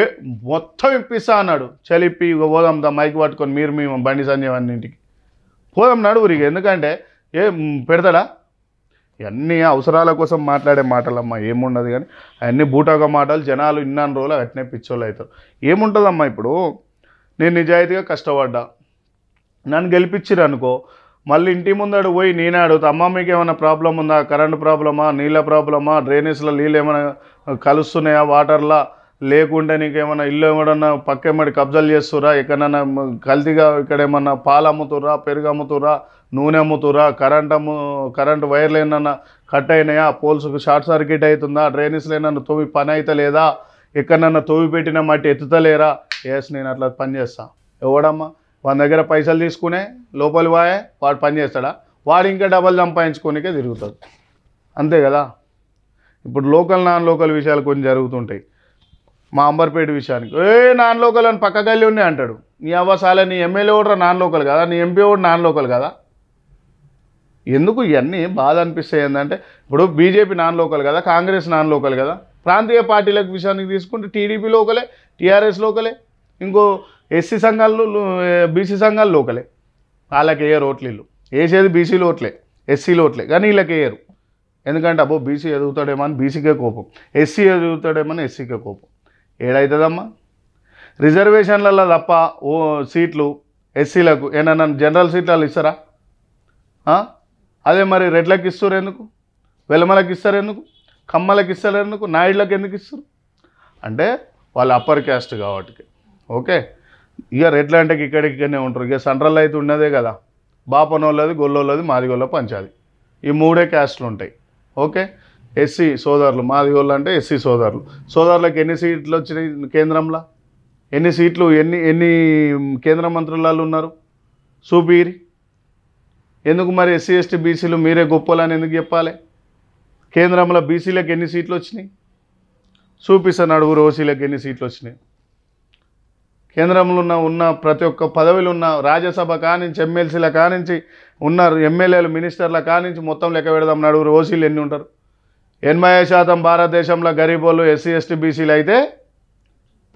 మొత్తం ఇప్పిస్తా అన్నాడు చలిపి పోదాం దా మైక్ పట్టుకొని మీరు మేము బండి సంజయం అన్నింటికి పోదాం నడుగురికి ఎందుకంటే ఏ పెడతాడా ఇవన్నీ అవసరాల కోసం మాట్లాడే మాటలమ్మా ఏముండదు కానీ అవన్నీ బూటాక మాటలు జనాలు ఇన్నాను రోజులు అట్నే పిచ్చోళ్ళు అవుతారు ఏముంటుందమ్మా ఇప్పుడు నేను నిజాయితీగా కష్టపడ్డా నన్ను గెలిపించిరనుకో మళ్ళీ ఇంటి ముందడు పోయి నేనే అడుగుతా అమ్మ మీకు ఏమైనా ప్రాబ్లం ఉందా కరెంటు ప్రాబ్లమా నీళ్ళ ప్రాబ్లమా డ్రైనేజ్లో నీళ్ళు ఏమైనా కలుస్తున్నాయా వాటర్లా లేకుంటే నీకేమన్నా ఇల్లు పక్క పక్కేమడి కబ్జాలు చేస్తురా ఎక్కడన్నా కల్తీగా ఇక్కడ ఏమన్నా పాలు అమ్ముతురా పెరుగు అమ్ముతురా నూనె అమ్ముతురా కరెంట్ అమ్ము కరెంట్ వైర్లు ఏమన్నా కట్ అయినాయా పోల్స్కి షార్ట్ సర్క్యూట్ అవుతుందా డ్రైనేజ్లో ఏమన్నా తోవి పని అయితే లేదా ఎక్కడన్నా తోవి పెట్టిన మట్టి ఎత్తుతలేరా ఎస్ నేను అట్లా పని చేస్తాను ఎవడమ్మా వాని దగ్గర పైసలు తీసుకునే లోపలి వాయే వాడు పని చేస్తాడా వాడు ఇంకా డబ్బులు సంపాదించుకోనికే తిరుగుతాడు అంతే కదా ఇప్పుడు లోకల్ నాన్ లోకల్ విషయాలు కొన్ని జరుగుతుంటాయి మా అంబర్పేట విషయానికి ఏ నాన్ లోకల్ అని పక్క గల్లి ఉన్నాయి అంటాడు నీ అవ్వసాల నీ ఎమ్మెల్యే ఓడరా నాన్ లోకల్ కదా నీ ఎంపీ ఓడి నాన్ లోకల్ కదా ఎందుకు ఇవన్నీ బాధ అనిపిస్తాయి ఏంటంటే ఇప్పుడు బీజేపీ నాన్ లోకల్ కదా కాంగ్రెస్ నాన్ లోకల్ కదా ప్రాంతీయ పార్టీలకు విషయానికి తీసుకుంటే టీడీపీ లోకలే టీఆర్ఎస్ లోకలే ఇంకో ఎస్సీ సంఘాలు బీసీ సంఘాలు లోకలే వాళ్ళకి వేయరు ఓట్లు వీళ్ళు వేసేది బీసీలు ఓట్లే ఎస్సీలు ఓట్లే కానీ వీళ్ళకి వేయరు ఎందుకంటే అబ్బో బీసీ ఎదుగుతాడేమో అని బీసీకే కోపం ఎస్సీ ఎదుగుతాడేమో అని ఎస్సీకే కోపం ఏడవుతుందమ్మా రిజర్వేషన్లలో తప్ప ఓ సీట్లు ఎస్సీలకు ఏమన్నా జనరల్ సీట్లు ఇస్తారా అదే మరి రెడ్లకు ఇస్తారు ఎందుకు వెలమలకి ఇస్తారు ఎందుకు కమ్మలకి ఇస్తారు ఎందుకు నాయుడులకు ఎందుకు ఇస్తారు అంటే వాళ్ళు అప్పర్ క్యాస్ట్ కాబట్టి ఓకే ఇక రెడ్ల అంటే ఇక్కడ ఇక్కడనే ఉంటారు ఇక సెంట్రల్ అయితే ఉన్నదే కదా బాపనోళ్ళది గొల్లోళ్ళది మాదిగొల్ల పంచాది ఈ మూడే క్యాస్ట్లు ఉంటాయి ఓకే ఎస్సీ సోదరులు మాదిగొల్ల అంటే ఎస్సీ సోదరులు సోదరులకు ఎన్ని సీట్లు వచ్చినాయి కేంద్రంలో ఎన్ని సీట్లు ఎన్ని ఎన్ని కేంద్ర మంత్రులలో ఉన్నారు చూపిరి ఎందుకు మరి ఎస్సీ ఎస్టీ బీసీలు మీరే గొప్పలని ఎందుకు చెప్పాలి కేంద్రంలో బీసీలకు ఎన్ని సీట్లు వచ్చినాయి చూపిస్తాను అడుగురు ఓసీలకు ఎన్ని సీట్లు వచ్చినాయి కేంద్రంలో ఉన్న ఉన్న ప్రతి ఒక్క పదవిలో ఉన్న రాజ్యసభ కానించి ఎమ్మెల్సీల కానించి ఉన్నారు ఎమ్మెల్యేలు మినిస్టర్ల కానించి మొత్తం లెక్క పెడదాం నడుగురు ఓసీలు ఎన్ని ఉంటారు ఎనభై శాతం భారతదేశంలో గరీబోళ్ళు ఎస్సీ ఎస్టీ బీసీలు అయితే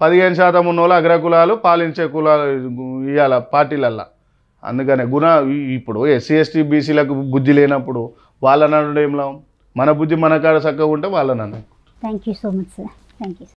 పదిహేను శాతం ఉన్న వాళ్ళు అగ్రకులాలు పాలించే కులాలు ఇవ్వాల పార్టీలల్లా అందుకనే గుణ ఇప్పుడు ఎస్సీ ఎస్టీ బీసీలకు బుద్ధి లేనప్పుడు వాళ్ళ నడడం ఏం మన బుద్ధి మన కాడ చక్కగా ఉంటే వాళ్ళ నన్ను thank you so much sir thank you